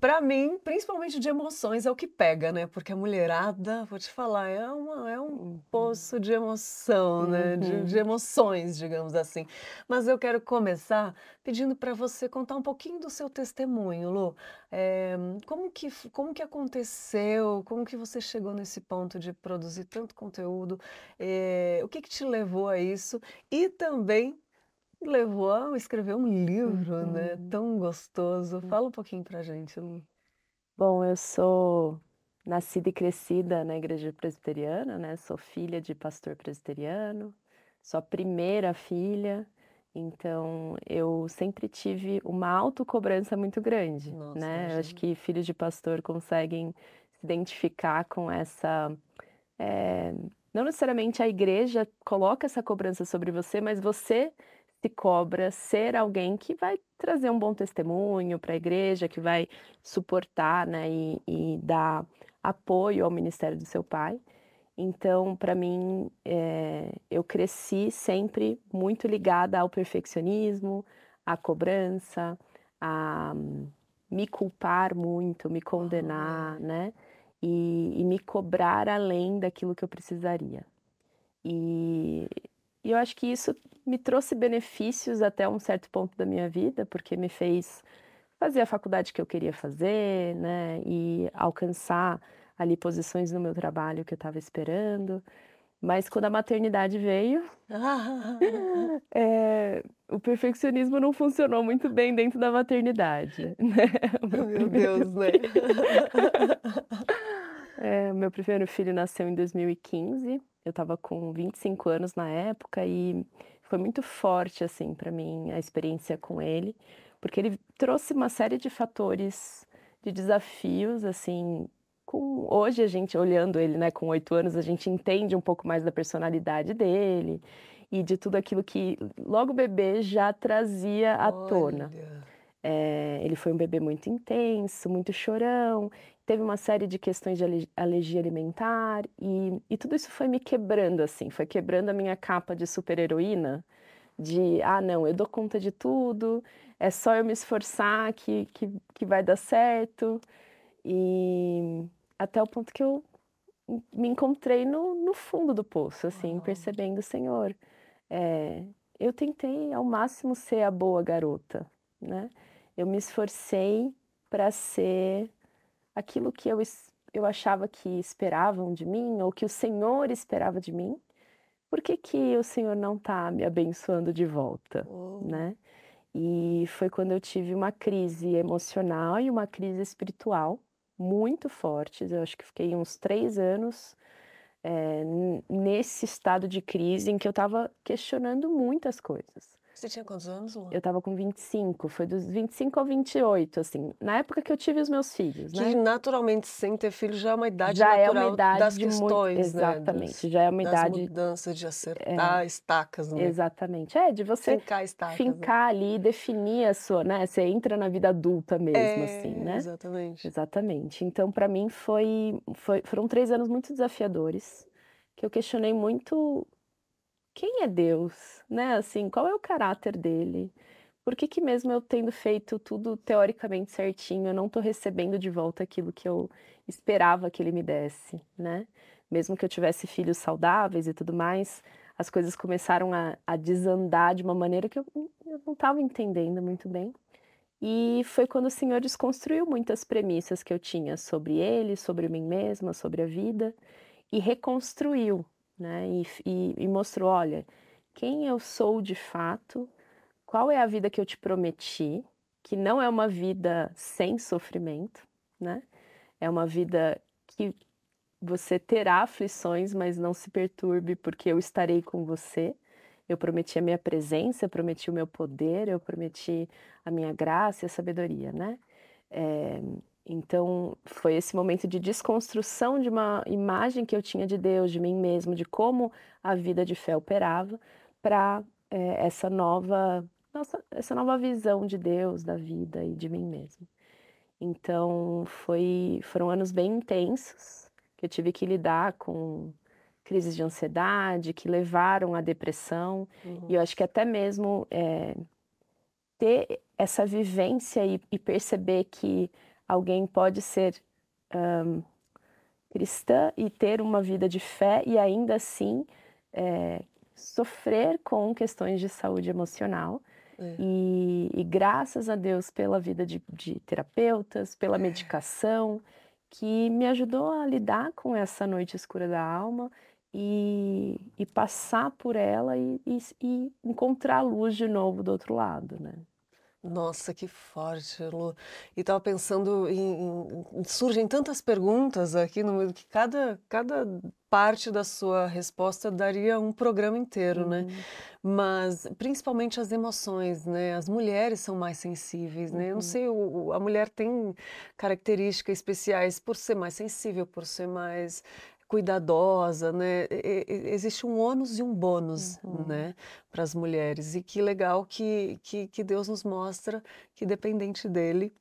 para mim, principalmente de emoções, é o que pega, né? Porque a mulherada, vou te falar, é, uma, é um uhum. poço de emoção, né? De, uhum. de, emoções, digamos assim. Mas eu quero começar pedindo para você contar um pouquinho do seu testemunho, Lu. É, como, que, como que aconteceu? Como que você chegou nesse ponto de produzir tanto conteúdo? É, o que, que te levou a isso? E também levou a escrever um livro, né, uhum. né? Tão gostoso. Uhum. Fala um pouquinho pra gente, Lu. Bom, eu sou nascida e crescida na igreja presbiteriana, né? Sou filha de pastor presbiteriano, sou a primeira filha. Então, eu sempre tive uma autocobrança muito grande, Nossa, né? Eu acho que filhos de pastor conseguem se identificar com essa... É... Não necessariamente a igreja coloca essa cobrança sobre você, mas você se cobra ser alguém que vai trazer um bom testemunho para a igreja, que vai suportar né, e, e, dar apoio ao ministério do seu pai. Então, para mim, é, eu cresci sempre muito ligada ao perfeccionismo, à cobrança, a me culpar muito, me condenar, ah. né? E, e me cobrar além daquilo que eu precisaria. E e eu acho que isso me trouxe benefícios até um certo ponto da minha vida, porque me fez fazer a faculdade que eu queria fazer, né, e alcançar ali posições no meu trabalho que eu estava esperando. Mas quando a maternidade veio, é, o perfeccionismo não funcionou muito bem dentro da maternidade. Né? Meu, meu Deus, né? filho. né? é, meu primeiro filho nasceu em 2015 eu estava com 25 anos na época e foi muito forte assim para mim a experiência com ele, porque ele trouxe uma série de fatores, de desafios assim. Com hoje a gente olhando ele, né, com oito anos a gente entende um pouco mais da personalidade dele e de tudo aquilo que logo bebê já trazia à Olha. tona. É, ele foi um bebê muito intenso, muito chorão, teve uma série de questões de alergia alimentar e, e tudo isso foi me quebrando assim, foi quebrando a minha capa de super-heroína, de ah não, eu dou conta de tudo, é só eu me esforçar que, que, que vai dar certo e até o ponto que eu me encontrei no, no fundo do poço, assim, Uau. percebendo, Senhor, é, eu tentei ao máximo ser a boa garota, né? Eu me esforcei para ser aquilo que eu, eu achava que esperavam de mim, ou que o Senhor esperava de mim, por que, que o Senhor não está me abençoando de volta, oh. né? E foi quando eu tive uma crise emocional e uma crise espiritual muito fortes. Eu acho que fiquei uns três anos é, nesse estado de crise em que eu estava questionando muitas coisas. Você tinha quantos anos, Lu? Eu tava com 25, foi dos 25 ao 28, assim, na época que eu tive os meus filhos, né? Que naturalmente, sem ter filho, já é uma idade já natural é uma idade das questões, né? Exatamente, já é uma das idade... mudanças de acertar é... estacas, né? Exatamente, é, de você fincar, estacas, né? fincar né? ali e definir a sua, né? Você entra na vida adulta mesmo, é... assim, né? Exatamente. Exatamente, então para mim foi, foi, foram três anos muito desafiadores, que eu questionei muito quem é Deus, né? Assim, qual é o caráter dele? Por que, que mesmo eu tendo feito tudo teoricamente certinho, eu não estou recebendo de volta aquilo que eu esperava que ele me desse, né? Mesmo que eu tivesse filhos saudáveis e tudo mais, as coisas começaram a, a desandar de uma maneira que eu, hum, eu não estava entendendo muito bem. E foi quando o Senhor desconstruiu muitas premissas que eu tinha sobre ele, sobre mim mesma, sobre a vida, e reconstruiu né? E, e, e mostrou: olha, quem eu sou de fato, qual é a vida que eu te prometi, que não é uma vida sem sofrimento, né? É uma vida que você terá aflições, mas não se perturbe, porque eu estarei com você. Eu prometi a minha presença, eu prometi o meu poder, eu prometi a minha graça e a sabedoria, né? É, então, foi esse momento de desconstrução de uma imagem que eu tinha de Deus, de mim mesmo, de como a vida de fé operava, para é, essa nova nossa, essa nova visão de Deus, da vida e de mim mesmo. Então, foi, foram anos bem intensos, que eu tive que lidar com crises de ansiedade, que levaram à depressão. Uhum. E eu acho que até mesmo é, ter essa vivência e, e perceber que alguém pode ser um, cristã e ter uma vida de fé e ainda assim é, sofrer com questões de saúde emocional. É. E, e, graças a Deus pela vida de, de terapeutas, pela medicação, que me ajudou a lidar com essa noite escura da alma e, e passar por ela e, e, e encontrar a luz de novo do outro lado, né? Nossa, que forte, Lu. E estava pensando em, em, Surgem tantas perguntas aqui no meio que cada, cada parte da sua resposta daria um programa inteiro, né? uhum. né? Mas principalmente as emoções, né? As mulheres são mais sensíveis, né? Eu não uhum. sei, o, a mulher tem características especiais por ser mais sensível, por ser mais cuidadosa, né? Existe um ônus e um bônus, né, uhum. né, para as mulheres. E que legal que, que, que Deus nos mostra que dependente dele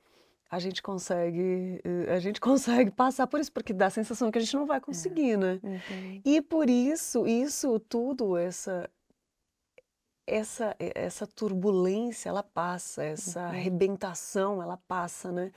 a gente consegue eh, a gente consegue passar por isso porque dá a sensação que a gente não vai é, conseguir, é. né? Uhum. E por isso isso tudo essa essa essa turbulência ela passa, essa uhum. arrebentação ela passa, né?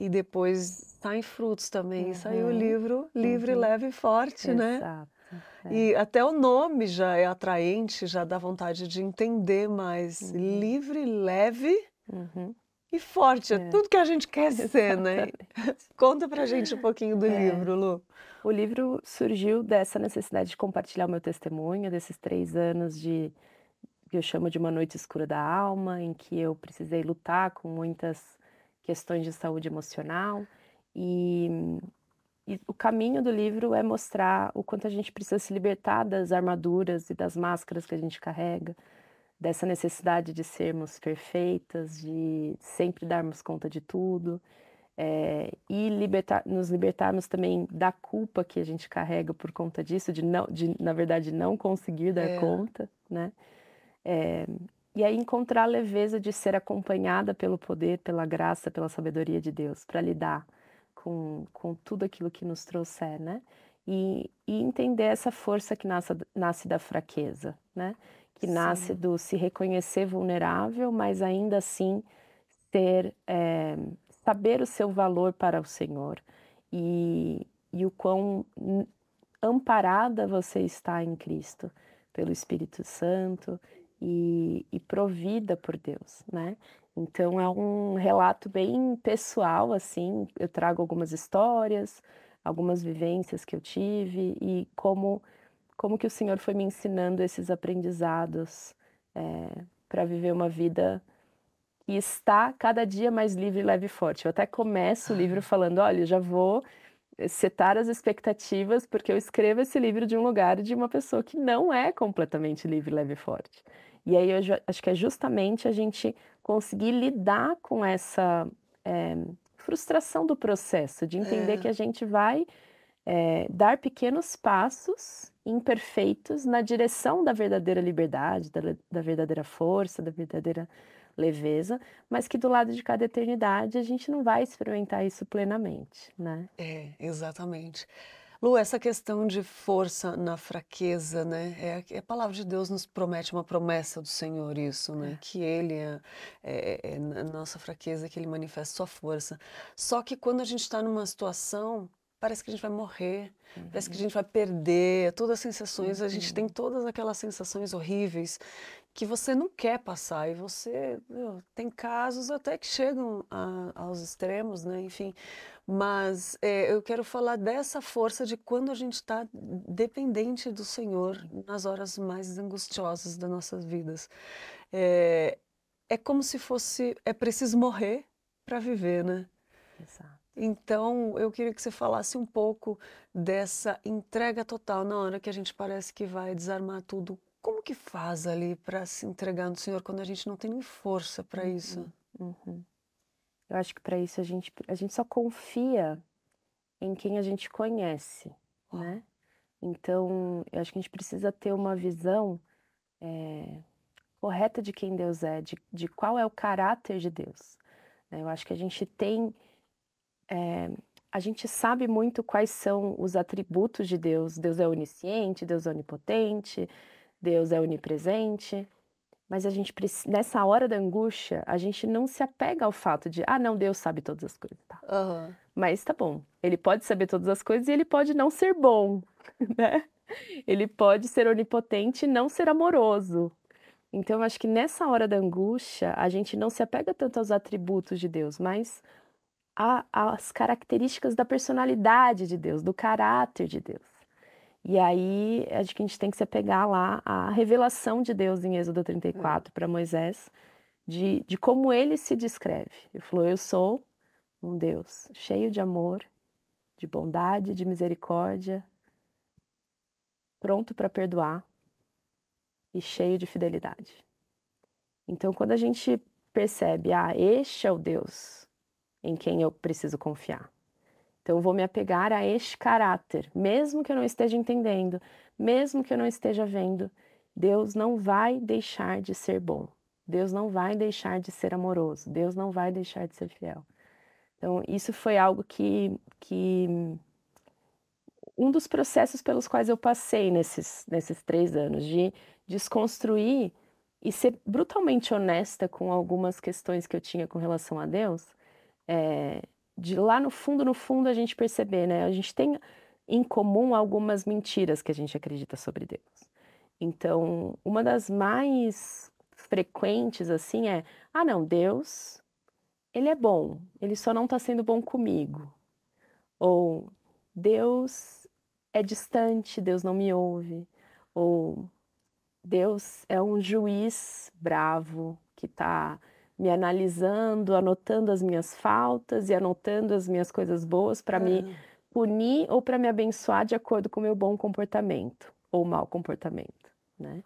e depois está em frutos também. Uhum. Saiu o uhum. livro Livre, uhum. Leve e Forte, né? Exato. né? É. E até o nome já é atraente, já dá vontade de entender mais. Uhum. Livre, leve uhum. e forte. É. é. tudo que a gente quer ser, né? Conta pra gente um pouquinho do é. livro, Lu. O livro surgiu dessa necessidade de compartilhar o meu testemunho, desses três anos de que eu chamo de uma noite escura da alma, em que eu precisei lutar com muitas questões de saúde emocional. E, e, o caminho do livro é mostrar o quanto a gente precisa se libertar das armaduras e das máscaras que a gente carrega, dessa necessidade de sermos perfeitas, de sempre darmos conta de tudo. É, e libertar, nos libertarmos também da culpa que a gente carrega por conta disso, de, não, de na verdade, não conseguir dar é. conta, né? É, e aí encontrar a leveza de ser acompanhada pelo poder, pela graça, pela sabedoria de Deus, para lidar com, com tudo aquilo que nos trouxer, né? E, e entender essa força que nasce, nasce da fraqueza, né? Que Sim. nasce do se reconhecer vulnerável, mas ainda assim ter, é, saber o seu valor para o Senhor e, e o quão amparada você está em Cristo, pelo Espírito Santo, e, e provida por Deus, né? Então é um relato bem pessoal, assim. Eu trago algumas histórias, algumas vivências que eu tive e como como que o Senhor foi me ensinando esses aprendizados é, para viver uma vida que está cada dia mais livre, leve e forte. Eu até começo o livro falando, olha, já vou setar as expectativas porque eu escrevo esse livro de um lugar de uma pessoa que não é completamente livre, leve e forte. E aí eu acho que é justamente a gente conseguir lidar com essa é, frustração do processo, de entender é. que a gente vai é, dar pequenos passos imperfeitos na direção da verdadeira liberdade, da, da, verdadeira força, da verdadeira leveza, mas que do lado de cada eternidade a gente não vai experimentar isso plenamente, né? É, exatamente. Lu, essa questão de força na fraqueza, né? É, é, a palavra de Deus nos promete uma promessa do Senhor, isso, né? É. Que Ele é, é, é, nossa fraqueza que Ele manifesta sua força. Só que quando a gente está numa situação parece que a gente vai morrer, uhum. parece que a uhum. gente vai perder, todas as sensações, uhum. a gente tem uhum. todas aquelas sensações horríveis que você não quer passar e você meu, tem casos até que chegam a, aos extremos, né? Enfim, mas é, eu quero falar dessa força de quando a gente está dependente do Senhor nas horas mais angustiosas das nossas vidas. É, é como se fosse. É preciso morrer para viver, né? Exato. Então, eu queria que você falasse um pouco dessa entrega total na hora que a gente parece que vai desarmar tudo. Como que faz ali para se entregar no Senhor quando a gente não tem nem força para isso? Uhum. Uhum. Eu acho que para isso a gente, a gente só confia em quem a gente conhece, né? Então, eu acho que a gente precisa ter uma visão é, correta de quem Deus é, de, de qual é o caráter de Deus. Né? Eu acho que a gente tem. É, a gente sabe muito quais são os atributos de Deus. Deus é onisciente, Deus é onipotente, Deus é onipresente. Mas a gente nessa hora da angústia, a gente não se apega ao fato de, ah, não, Deus sabe todas as coisas. Tá. Uhum. Mas tá bom. Ele pode saber todas as coisas e ele pode não ser bom, né? Ele pode ser onipotente e não ser amoroso. Então, eu acho que nessa hora da angústia, a gente não se apega tanto aos atributos de Deus, mas às características da personalidade de Deus, do caráter de Deus. E aí acho que a gente tem que se apegar lá à revelação de Deus em Êxodo 34 é. para Moisés, de, de como ele se descreve. Ele falou: Eu sou um Deus cheio de amor, de bondade, de misericórdia, pronto para perdoar e cheio de fidelidade. Então, quando a gente percebe, ah, este é o Deus em quem eu preciso confiar. Então, eu vou me apegar a este caráter, mesmo que eu não esteja entendendo, mesmo que eu não esteja vendo. Deus não vai deixar de ser bom. Deus não vai deixar de ser amoroso. Deus não vai deixar de ser fiel. Então, isso foi algo que, que um dos processos pelos quais eu passei nesses, nesses três anos, de desconstruir e ser brutalmente honesta com algumas questões que eu tinha com relação a Deus, é, de lá no fundo, no fundo, a gente perceber, né? A gente tem em comum algumas mentiras que a gente acredita sobre Deus. Então, uma das mais frequentes, assim, é: ah, não, Deus, ele é bom, ele só não está sendo bom comigo. Ou Deus é distante, Deus não me ouve. Ou Deus é um juiz bravo que está me analisando, anotando as minhas faltas e anotando as minhas coisas boas para me ah. punir ou para me abençoar de acordo com o meu bom comportamento ou mau comportamento, né?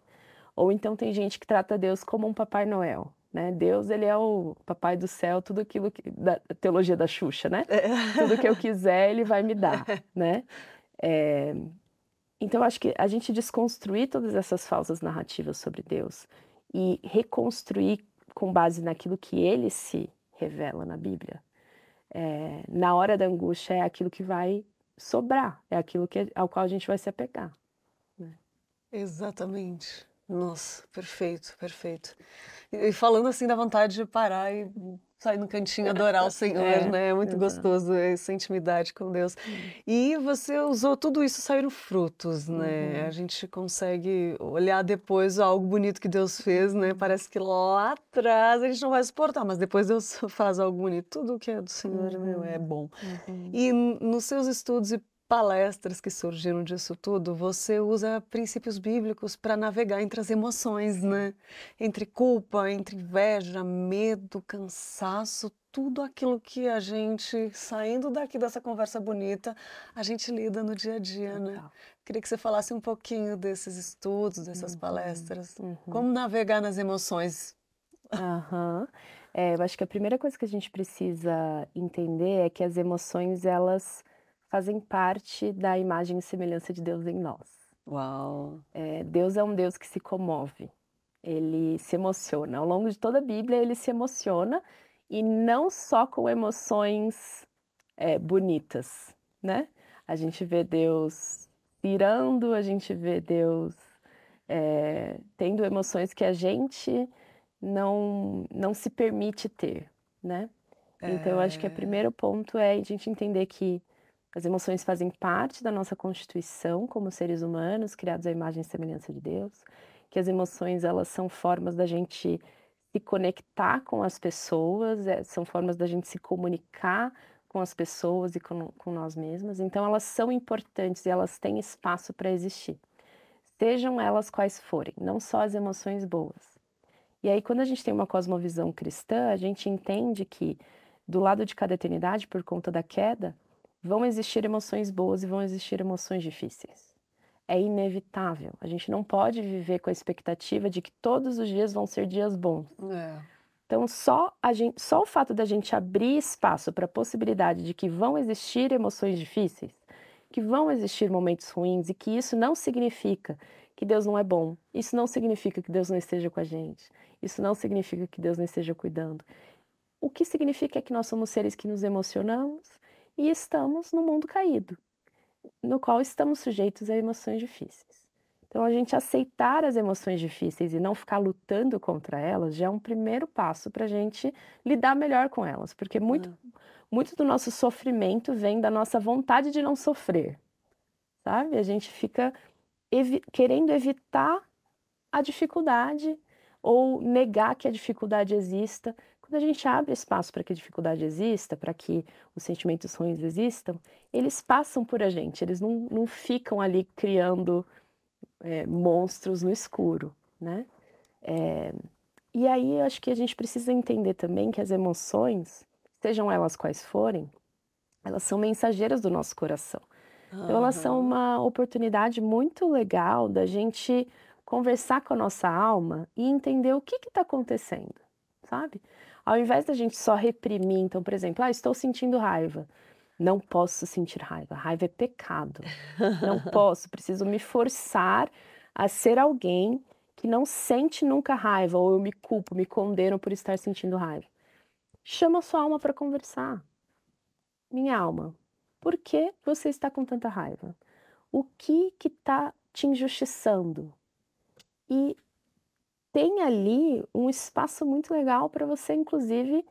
Ou então tem gente que trata Deus como um Papai Noel, né? Deus, ele é o papai do céu, tudo aquilo que, da teologia da Xuxa, né? É. tudo que eu quiser, ele vai me dar, né? É, então, acho que a gente desconstruir todas essas falsas narrativas sobre Deus e reconstruir com base naquilo que ele se revela na Bíblia. É, na hora da angústia é aquilo que vai sobrar, é aquilo que, ao qual a gente vai se apegar. Né? Exatamente. Nossa, perfeito, perfeito. E, e falando assim da vontade de parar e sai no cantinho adorar o é, Senhor, é, né? É muito exato. gostoso essa intimidade com Deus. Hum. E você usou tudo isso, saíram frutos, né? Uhum. A gente consegue olhar depois algo bonito que Deus fez, né? Uhum. Parece que lá atrás a gente não vai suportar, mas depois Deus faz algo bonito. Tudo que é do Senhor, uhum. meu, é uhum. bom. Uhum. E nos seus estudos e palestras que surgiram disso tudo, você usa princípios bíblicos para navegar entre as emoções, né? Entre culpa, entre inveja, medo, cansaço, tudo aquilo que a gente, saindo daqui dessa conversa bonita, a gente lida no dia a dia, né? Queria que você falasse um pouquinho desses estudos, dessas uhum. palestras, uhum. como navegar nas emoções. Aham. Uhum. É, eu acho que a primeira coisa que a gente precisa entender é que as emoções, elas fazem parte da imagem e semelhança de Deus em nós. Uau! É, Deus é um Deus que se comove, ele se emociona. Ao longo de toda a Bíblia, ele se emociona e não só com emoções é, bonitas, né? A gente vê Deus pirando, a gente vê Deus é, tendo emoções que a gente não, não se permite ter, né? Então, eu acho que o é. primeiro ponto é a gente entender que as emoções fazem parte da nossa constituição como seres humanos, criados à imagem e semelhança de Deus, que as emoções elas são formas da gente se conectar com as pessoas, é, são formas da gente se comunicar com as pessoas e com, com nós mesmas. Então, elas são importantes e elas têm espaço para existir, sejam elas quais forem, não só as emoções boas. E aí, quando a gente tem uma cosmovisão cristã, a gente entende que, do lado de cada eternidade, por conta da queda, Vão existir emoções boas e vão existir emoções difíceis. É inevitável. A gente não pode viver com a expectativa de que todos os dias vão ser dias bons. É. Então, só, a gente, só o fato da gente abrir espaço para a possibilidade de que vão existir emoções difíceis, que vão existir momentos ruins e que isso não significa que Deus não é bom. Isso não significa que Deus não esteja com a gente. Isso não significa que Deus não esteja cuidando. O que significa é que nós somos seres que nos emocionamos, e estamos no mundo caído, no qual estamos sujeitos a emoções difíceis. Então, a gente aceitar as emoções difíceis e não ficar lutando contra elas já é um primeiro passo para a gente lidar melhor com elas, porque muito, ah. muito do nosso sofrimento vem da nossa vontade de não sofrer, sabe? A gente fica evi querendo evitar a dificuldade ou negar que a dificuldade exista. Quando a gente abre espaço para que a dificuldade exista, para que os sentimentos ruins existam, eles passam por a gente, eles não, não ficam ali criando é, monstros no escuro, né? É, e aí eu acho que a gente precisa entender também que as emoções, sejam elas quais forem, elas são mensageiras do nosso coração. Então, elas são uma oportunidade muito legal da gente conversar com a nossa alma e entender o que está acontecendo, sabe? Ao invés da gente só reprimir, então, por exemplo, ah, estou sentindo raiva. Não posso sentir raiva. Raiva é pecado. Não posso, preciso me forçar a ser alguém que não sente nunca raiva, ou eu me culpo, me condeno por estar sentindo raiva. Chama sua alma para conversar. Minha alma, por que você está com tanta raiva? O que que tá te injustiçando? e tem ali um espaço muito legal para você, inclusive,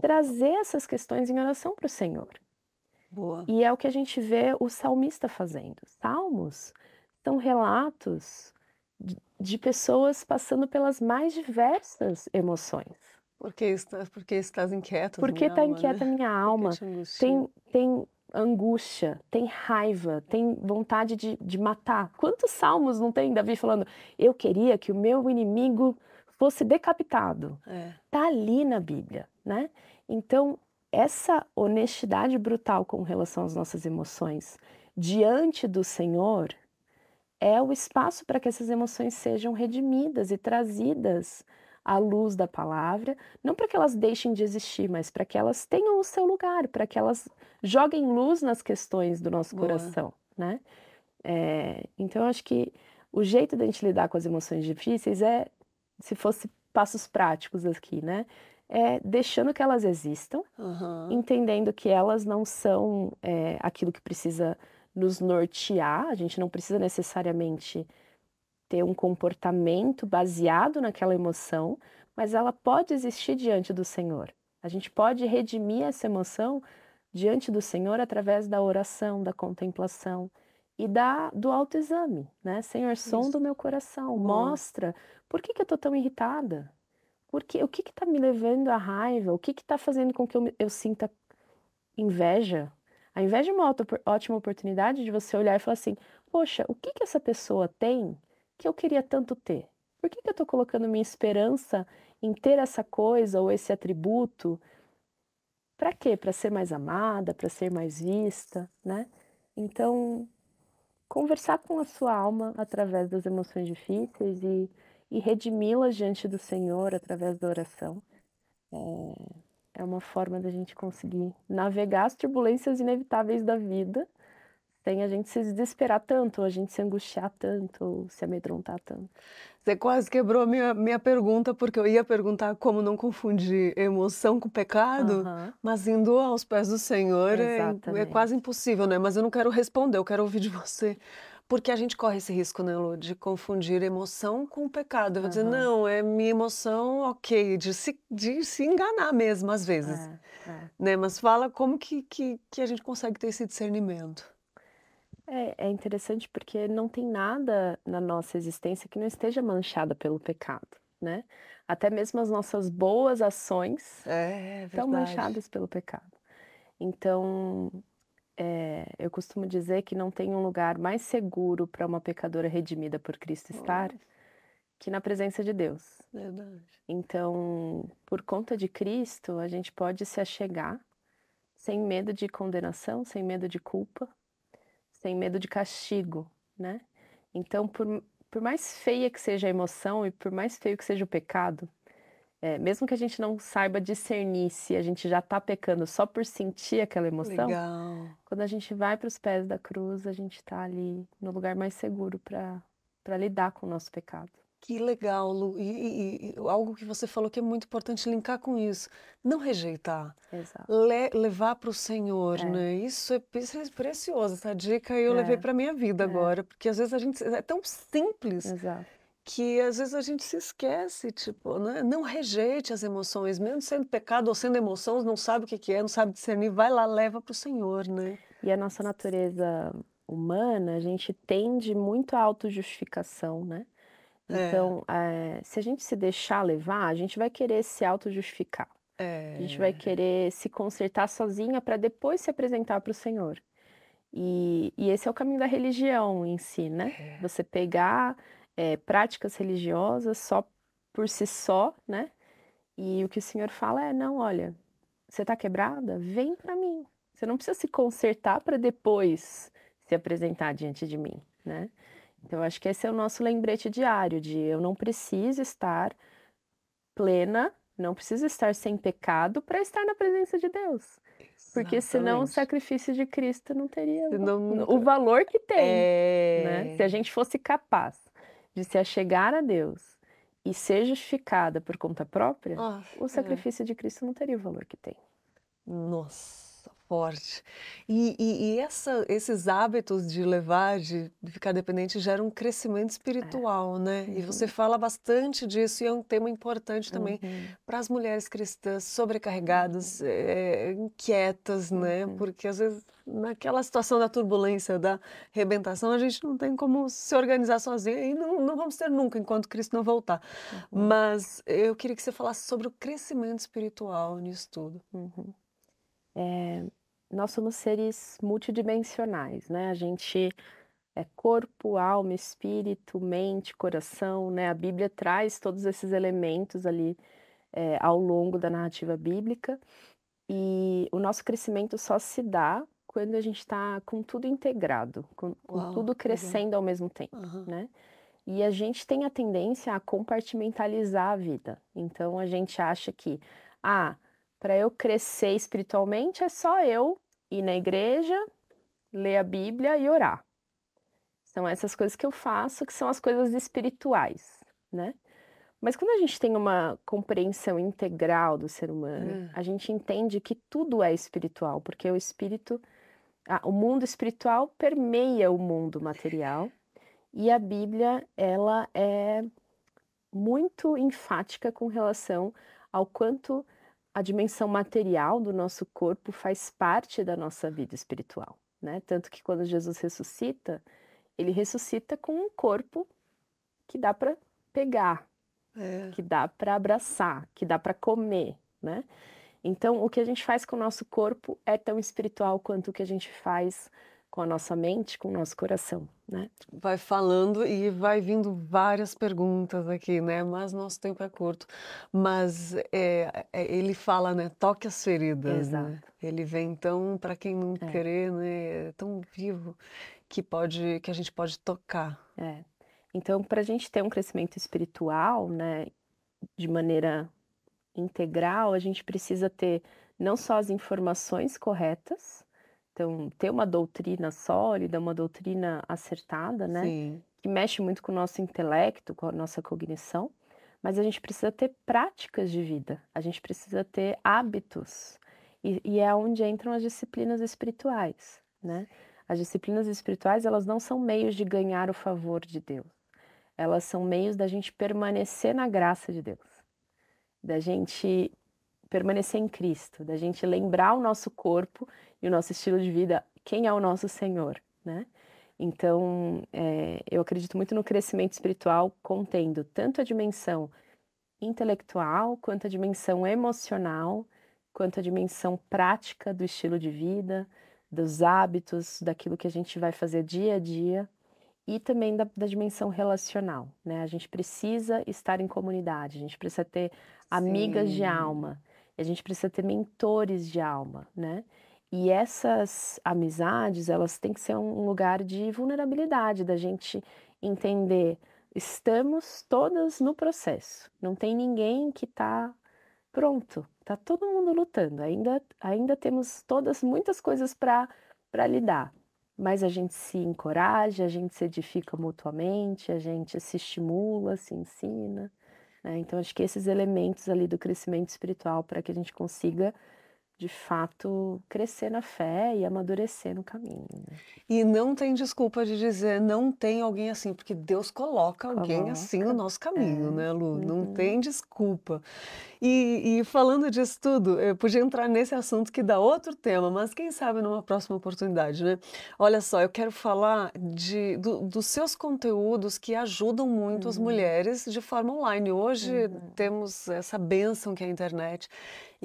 trazer essas questões em oração para o Senhor. Boa. E é o que a gente vê o salmista fazendo. Salmos são relatos de pessoas passando pelas mais diversas emoções. Porque estás, porque estás né? inquieta, Porque está inquieta a minha alma. Tem, tem angústia, tem raiva, tem vontade de, de matar. Quantos salmos não tem Davi falando, eu queria que o meu inimigo fosse decapitado? É. Tá ali na Bíblia, né? Então, essa honestidade brutal com relação às nossas emoções diante do Senhor é o espaço para que essas emoções sejam redimidas e trazidas à luz da palavra, não para que elas deixem de existir, mas para que elas tenham o seu lugar, para que elas joguem luz nas questões do nosso Boa. coração, né? É, então, acho que o jeito da gente lidar com as emoções difíceis é, se fosse passos práticos aqui, né? É deixando que elas existam, uhum. entendendo que elas não são é, aquilo que precisa nos nortear, a gente não precisa necessariamente ter um comportamento baseado naquela emoção, mas ela pode existir diante do Senhor. A gente pode redimir essa emoção diante do Senhor através da oração, da contemplação e da do autoexame, né? Senhor, som Isso. do meu coração, mostra por que, que eu tô tão irritada? Porque o que que tá me levando à raiva? O que que tá fazendo com que eu, eu sinta inveja? A inveja é uma ótima oportunidade de você olhar e falar assim: "Poxa, o que que essa pessoa tem que eu queria tanto ter? Por que, que eu estou colocando minha esperança em ter essa coisa ou esse atributo? Para quê? Para ser mais amada, para ser mais vista, né? Então, conversar com a sua alma através das emoções difíceis e, e redimi-las diante do Senhor através da oração é, é uma forma da gente conseguir navegar as turbulências inevitáveis da vida tem a gente se desesperar tanto, a gente se angustiar tanto, se amedrontar tanto. Você quase quebrou minha, minha pergunta, porque eu ia perguntar como não confundir emoção com pecado, mas indo aos pés do Senhor é, é, quase impossível, né? Mas eu não quero responder, eu quero ouvir de você. Porque a gente corre esse risco, né, Lu, de confundir emoção com pecado. Eu vou dizer, não, é minha emoção, ok, de se, de se enganar mesmo, às vezes. É, é. Né? Mas fala como que, que, que a gente consegue ter esse discernimento. É, é interessante porque não tem nada na nossa existência que não esteja manchada pelo pecado, né? Até mesmo as nossas boas ações é, é estão manchadas pelo pecado. Então, é, eu costumo dizer que não tem um lugar mais seguro para uma pecadora redimida por Cristo estar que na presença de Deus. Verdade. Então, por conta de Cristo, a gente pode se achegar sem medo de condenação, sem medo de culpa, tem medo de castigo, né? Então, por, por mais feia que seja a emoção e por mais feio que seja o pecado, é, mesmo que a gente não saiba discernir se a gente já está pecando só por sentir aquela emoção, Legal. quando a gente vai para os pés da cruz, a gente está ali no lugar mais seguro para lidar com o nosso pecado. Que legal, Lu. E, e, e, algo que você falou que é muito importante linkar com isso. Não rejeitar. Le, levar para o Senhor, é. né? Isso é, isso é, precioso. Essa dica eu é. levei para minha vida é. agora. Porque às vezes a gente... É tão simples. Exato. Que às vezes a gente se esquece, tipo, né? não rejeite as emoções, mesmo sendo pecado ou sendo emoção, não sabe o que, é, não sabe discernir, vai lá, leva para o Senhor, né? E a nossa natureza humana, a gente tende muito à justificação né? É. Então, é, se a gente se deixar levar, a gente vai querer se auto-justificar. É. A gente vai é. querer se consertar sozinha para depois se apresentar para o Senhor. E, e, esse é o caminho da religião em si, né? É. Você pegar eh, práticas religiosas só por si só, né? E o que o Senhor fala é: não, olha, você está quebrada? Vem para mim. Você não precisa se consertar para depois se apresentar diante de mim, né? Então, acho que esse é o nosso lembrete diário de eu não preciso estar plena, não preciso estar sem pecado para estar na presença de Deus. Porque senão o sacrifício de Cristo não teria o valor que tem. É... Né? Se a gente fosse capaz de se achegar a Deus e ser justificada por conta própria, oh, o é. sacrifício é. de Cristo não teria o valor que tem. Nossa forte. E, e, e essa, esses hábitos de levar, de ficar dependente, geram um crescimento é. espiritual, é. né? Uhum. E você fala bastante disso e é um tema importante também uhum. para as mulheres cristãs sobrecarregadas, é, inquietas, né? Uhum. Porque às vezes naquela situação da turbulência, da rebentação, a gente não tem como se organizar sozinha e não, não vamos ter nunca enquanto Cristo não voltar. Uhum. Mas eu queria que você falasse sobre o crescimento espiritual nisso tudo. Uhum é, nós somos seres multidimensionais, né? A gente é corpo, alma, espírito, mente, coração, né? A Bíblia traz todos esses elementos ali é, ao longo da narrativa bíblica e o nosso crescimento só se dá quando a gente está com tudo integrado, com, Uau, tudo crescendo ao mesmo tempo, uhum. né? E a gente tem a tendência a compartimentalizar a vida. Então a gente acha que, ah, para eu crescer espiritualmente é só eu ir na igreja, ler a Bíblia e orar. São essas coisas que eu faço, que são as coisas espirituais, né? Mas quando a gente tem uma compreensão integral do ser humano, hum. a gente entende que tudo é espiritual, porque o espírito, ah, o mundo espiritual permeia o mundo material. E a Bíblia, ela é muito enfática com relação ao quanto a dimensão material do nosso corpo faz parte da nossa vida espiritual, né? Tanto que quando Jesus ressuscita, ele ressuscita com um corpo que dá para pegar, é. que dá para abraçar, que dá para comer, né? Então, o que a gente faz com o nosso corpo é tão espiritual quanto o que a gente faz com a nossa mente, com o nosso coração, né? Vai falando e vai vindo várias perguntas aqui, né? Mas nosso tempo é curto. Mas é, é ele fala, né? Toque as feridas. Né? Exato. Né? Ele vem então para quem não é. querer, né? É tão vivo que pode, que a gente pode tocar. É. Então, para a gente ter um crescimento espiritual, né? De maneira integral, a gente precisa ter não só as informações corretas, então, ter uma doutrina sólida, uma doutrina acertada, né? Sim. Que mexe muito com o nosso intelecto, com a nossa cognição, mas a gente precisa ter práticas de vida, a gente precisa ter hábitos. E, e é onde entram as disciplinas espirituais, né? As disciplinas espirituais, elas não são meios de ganhar o favor de Deus. Elas são meios da gente permanecer na graça de Deus. Da gente permanecer em Cristo, da gente lembrar o nosso corpo e o nosso estilo de vida, quem é o nosso Senhor, né? Então, é, eu acredito muito no crescimento espiritual contendo tanto a dimensão intelectual, quanto a dimensão emocional, quanto a dimensão prática do estilo de vida, dos hábitos, daquilo que a gente vai fazer dia a dia e também da, da dimensão relacional, né? A gente precisa estar em comunidade, a gente precisa ter Sim. amigas de alma, a gente precisa ter mentores de alma, né? E essas amizades, elas têm que ser um lugar de vulnerabilidade, da gente entender, estamos todas no processo, não tem ninguém que está pronto, está todo mundo lutando, ainda, ainda temos todas muitas coisas para lidar, mas a gente se encoraja, a gente se edifica mutuamente, a gente se estimula, se ensina. Né? Então, acho que esses elementos ali do crescimento espiritual para que a gente consiga de fato crescer na fé e amadurecer no caminho. Né? E não tem desculpa de dizer não tem alguém assim, porque Deus coloca, coloca. alguém assim no nosso caminho, é. né, Lu? Uhum. Não tem desculpa. E, e falando disso tudo, eu podia entrar nesse assunto que dá outro tema, mas quem sabe numa próxima oportunidade, né? Olha só, eu quero falar de, do, dos seus conteúdos que ajudam muito uhum. as mulheres de forma online. Hoje uhum. temos essa bênção que é a internet.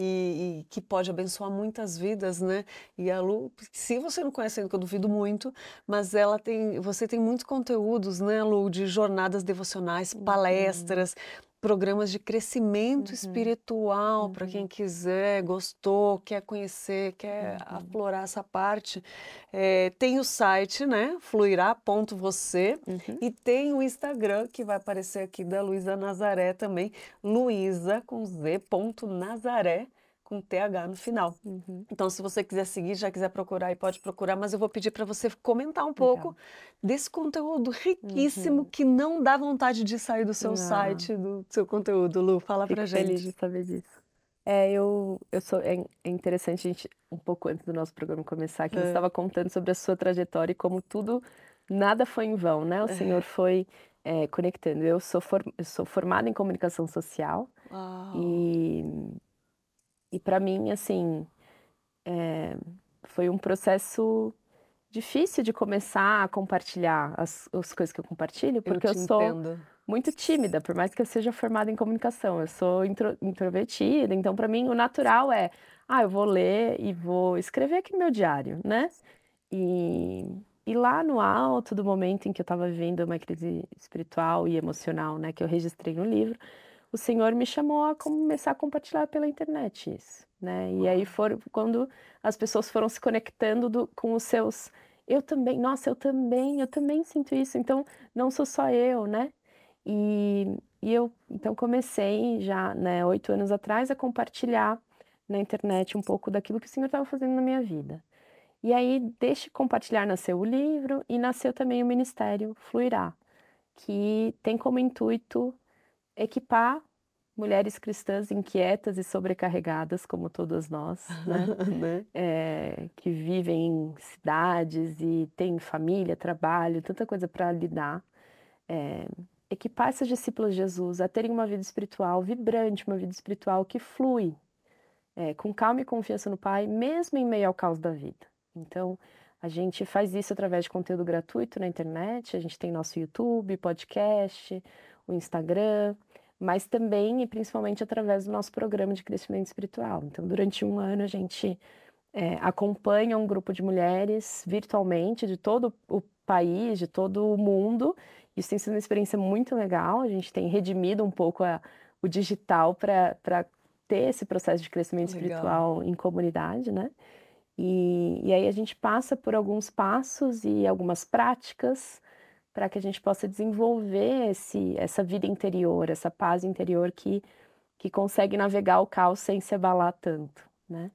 E, e, que pode abençoar muitas vidas, né? E a Lu, se você não conhece ainda, que eu duvido muito, mas ela tem, você tem muitos conteúdos, né, Lu, de jornadas devocionais, palestras, uhum programas de crescimento uhum. espiritual uhum. para quem quiser, gostou, quer conhecer, quer uhum. aflorar essa parte. É, tem o site, né? Fluirá.você uhum. e tem o Instagram que vai aparecer aqui da Luísa Nazaré também, Luísa com Z ponto Nazaré com TH no final. Uhum. Então, se você quiser seguir, já quiser procurar e pode procurar, mas eu vou pedir para você comentar um pouco Legal. desse conteúdo riquíssimo uhum. que não dá vontade de sair do seu não. site, do seu conteúdo. Lu, fala para gente. feliz de saber disso. É, eu, eu sou, é, é, interessante a gente, um pouco antes do nosso programa começar, que é. você estava contando sobre a sua trajetória e como tudo, nada foi em vão, né? O é. senhor foi é, conectando. Eu sou, for, sou formada em comunicação social Uau. e e para mim, assim, é, foi um processo difícil de começar a compartilhar as, as coisas que eu compartilho, porque eu, eu sou entendo. muito tímida, por mais que eu seja formada em comunicação, eu sou intro, introvertida, então para mim o natural é, ah, eu vou ler e vou escrever aqui no meu diário, né? E, e lá no alto do momento em que eu estava vivendo uma crise espiritual e emocional, né, que eu registrei no livro, o Senhor me chamou a começar a compartilhar pela internet isso, né? E aí foram quando as pessoas foram se conectando do, com os seus eu também, nossa, eu também, eu também sinto isso, então não sou só eu, né? E, e eu então comecei já, né, oito anos atrás a compartilhar na internet um pouco daquilo que o Senhor estava fazendo na minha vida. E aí, deixe compartilhar, nasceu o livro e nasceu também o Ministério Fluirá, que tem como intuito equipar mulheres cristãs inquietas e sobrecarregadas, como todas nós, né? né? É, que vivem em cidades e têm família, trabalho, tanta coisa para lidar. É, equipar essas discípulas de Jesus a terem uma vida espiritual vibrante, uma vida espiritual que flui, é, com calma e confiança no Pai, mesmo em meio ao caos da vida. Então, a gente faz isso através de conteúdo gratuito na internet, a gente tem nosso YouTube, podcast o Instagram, mas também e principalmente através do nosso programa de crescimento espiritual. Então, durante um ano, a gente é, acompanha um grupo de mulheres virtualmente de todo o país, de todo o mundo. Isso tem sido uma experiência muito legal. A gente tem redimido um pouco a, o digital para ter esse processo de crescimento legal. espiritual em comunidade, né? E, e aí a gente passa por alguns passos e algumas práticas para que a gente possa desenvolver esse, essa vida interior, essa paz interior que, que consegue navegar o caos sem se abalar tanto, né?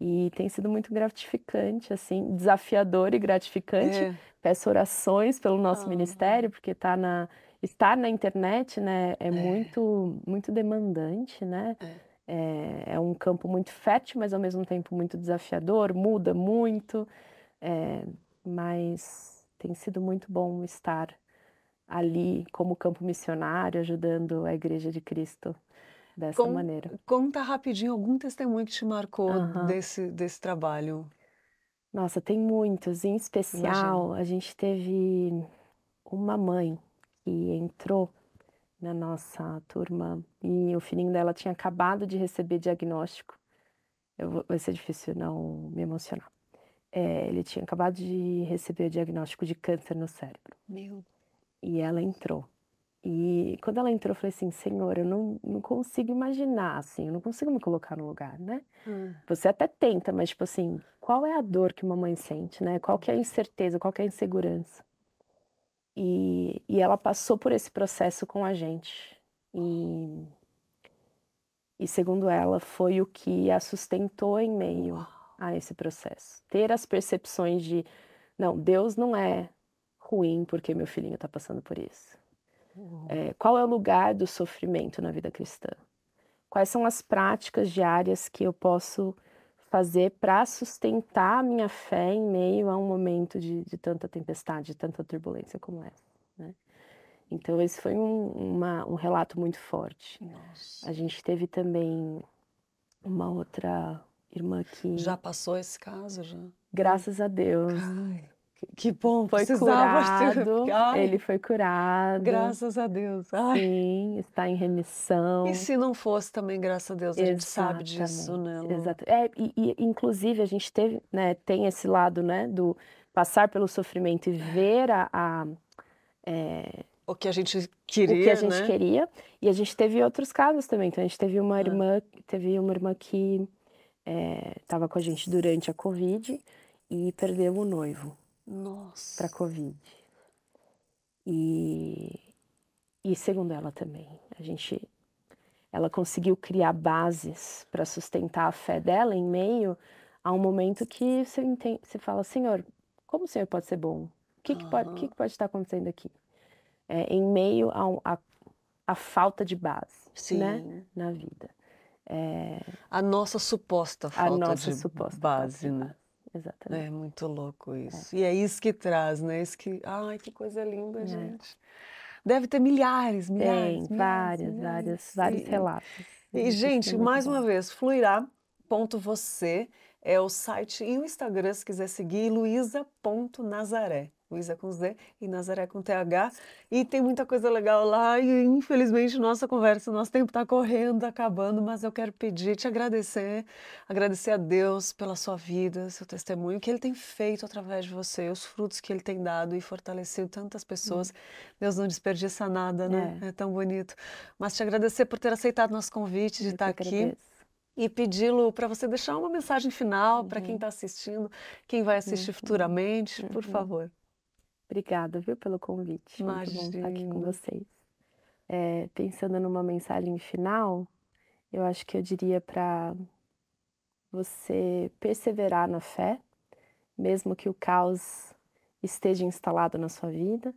E tem sido muito gratificante, assim, desafiador e gratificante. É. Peço orações pelo nosso ah. ministério, porque tá na, estar na internet, né, é, é. muito muito demandante, né? É. é. é um campo muito fértil, mas ao mesmo tempo muito desafiador, muda muito, é, mas tem sido muito bom estar ali como campo missionário, ajudando a Igreja de Cristo dessa Con maneira. Conta rapidinho algum testemunho que te marcou desse, desse trabalho. Nossa, tem muitos. Em especial, Imagina. a gente teve uma mãe que entrou na nossa turma e o filhinho dela tinha acabado de receber diagnóstico. Eu, vai ser difícil não me emocionar. É, ele tinha acabado de receber o diagnóstico de câncer no cérebro. Meu. E ela entrou. E quando ela entrou, eu falei assim: Senhor, eu não, não consigo imaginar, assim, eu não consigo me colocar no lugar, né? Hum. Você até tenta, mas, tipo assim, qual é a dor que uma mãe sente, né? Qual que é a incerteza, qual que é a insegurança? E, e ela passou por esse processo com a gente. E, e segundo ela, foi o que a sustentou em meio ah a esse processo. Ter as percepções de, não, Deus não é ruim porque meu filhinho está passando por isso. É, qual é o lugar do sofrimento na vida cristã? Quais são as práticas diárias que eu posso fazer para sustentar a minha fé em meio a um momento de, de tanta tempestade, de tanta turbulência como essa? Né? Então, esse foi um, uma, um relato muito forte. Nossa. A gente teve também uma outra irmã que. Já passou esse caso? já? Graças a Deus. Ai. Que bom, foi curado. Ter... Ele foi curado. Graças a Deus. Ai. Sim, está em remissão. E se não fosse também, graças a Deus, Exatamente. a gente sabe disso, né? Lu? Exato. É, e, e, inclusive, a gente teve, né, tem esse lado, né, do passar pelo sofrimento e é. ver a... a é, o que a gente queria, O que a gente né? queria. E a gente teve outros casos também. Então, a gente teve uma é. irmã, ah. teve uma irmã que estava eh, é, com a gente durante a Covid e perdeu o noivo. Nossa. Para Covid. E, e segundo ela também, a gente, ela conseguiu criar bases para sustentar a fé dela em meio a um momento que você, entende, você fala, Senhor, como o Senhor pode ser bom? O que, uhum. que, pode, que, que pode estar acontecendo aqui? É, em meio a, a, a falta de base né, Sim. Né? na vida. É... A nossa suposta falta a nossa de suposta base, né? Exatamente. É muito louco isso. É. E é isso que traz, né? Isso que. Ai, que coisa linda, é. gente. Deve ter milhares, milhares. Tem, vários, vários, vários relatos. E, gente, mais uma fluirá ponto você é o site e o Instagram, se quiser seguir, luísa.nazaré. Luísa com Z e Nazaré com TH. E tem muita coisa legal lá. E infelizmente nossa conversa, nosso tempo está correndo, acabando, mas eu quero pedir, te agradecer, agradecer a Deus pela sua vida, seu testemunho, que Ele tem feito através de você, os frutos que Ele tem dado e fortalecido tantas pessoas. Hum. Deus não desperdiça nada, né? É. é. tão bonito. Mas te agradecer por ter aceitado nosso convite de eu estar tá aqui. e pedi-lo para você deixar uma mensagem final uhum. para quem está assistindo, quem vai assistir uhum. futuramente, por uhum. favor. Obrigada, viu, pelo convite. Imagina. Muito bom estar aqui com vocês. É, pensando numa mensagem final, eu acho que eu diria para você perseverar na fé, mesmo que o caos esteja instalado na sua vida,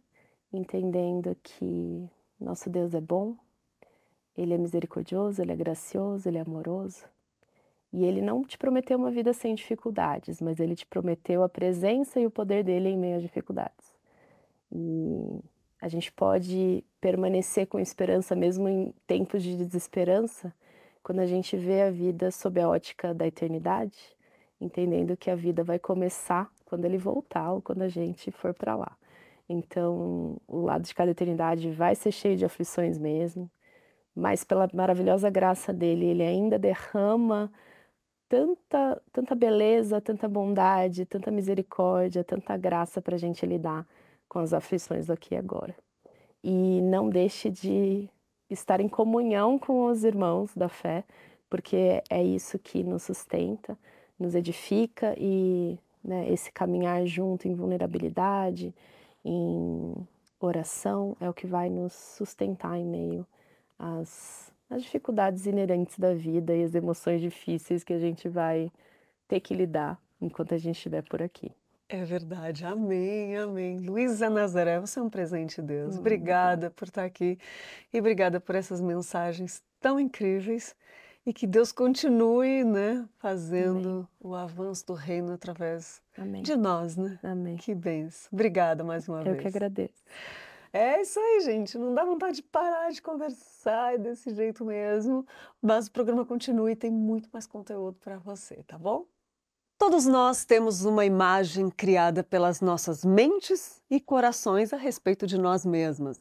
entendendo que nosso Deus é bom, Ele é misericordioso, Ele é gracioso, Ele é amoroso. E Ele não te prometeu uma vida sem dificuldades, mas Ele te prometeu a presença e o poder dele em meio às dificuldades. E a gente pode permanecer com esperança mesmo em tempos de desesperança, quando a gente vê a vida sob a ótica da eternidade, entendendo que a vida vai começar quando ele voltar ou quando a gente for para lá. Então, o lado de cada eternidade vai ser cheio de aflições mesmo, mas pela maravilhosa graça dele, ele ainda derrama tanta, tanta beleza, tanta bondade, tanta misericórdia, tanta graça para a gente lidar com as aflições daqui e agora. E não deixe de estar em comunhão com os irmãos da fé, porque é isso que nos sustenta, nos edifica e né, esse caminhar junto em vulnerabilidade, em oração, é o que vai nos sustentar em meio às, às dificuldades inerentes da vida e as emoções difíceis que a gente vai ter que lidar enquanto a gente estiver por aqui. É verdade, amém, amém. Luísa Nazaré, você é um presente de Deus. Hum. Obrigada por estar tá aqui e obrigada por essas mensagens tão incríveis e que Deus continue, né, fazendo amém. o avanço do reino através amém. de nós, né? Amém. Que bênção. Obrigada mais uma Eu vez. Eu que agradeço. É isso aí, gente. Não dá vontade de parar de conversar desse jeito mesmo. Mas o programa continua e tem muito mais conteúdo para você, tá bom? Todos nós temos uma imagem criada pelas nossas mentes e corações a respeito de nós mesmas.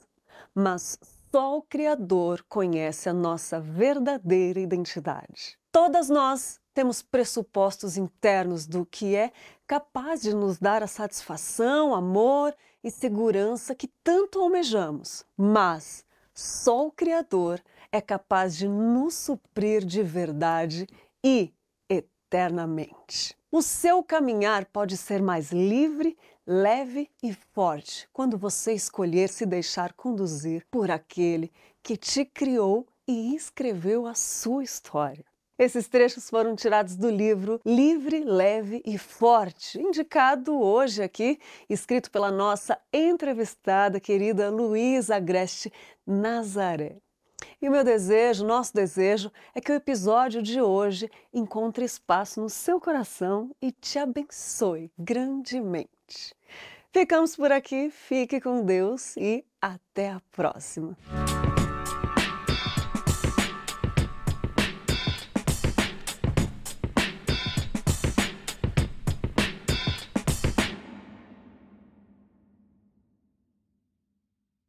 Mas só o Criador conhece a nossa verdadeira identidade. Todas nós temos pressupostos internos do que é capaz de nos dar a satisfação, amor e segurança que tanto almejamos. Mas só o Criador é capaz de nos suprir de verdade e eternamente. O seu caminhar pode ser mais livre, leve e forte quando você escolher se deixar conduzir por aquele que te criou e escreveu a sua história. Esses trechos foram tirados do livro Livre, Leve e Forte, indicado hoje aqui, escrito pela nossa entrevistada querida Luísa Agreste Nazaré. E o meu desejo, nosso desejo, é que o episódio de hoje encontre espaço no seu coração e te abençoe grandemente. Ficamos por aqui, fique com Deus e até a próxima.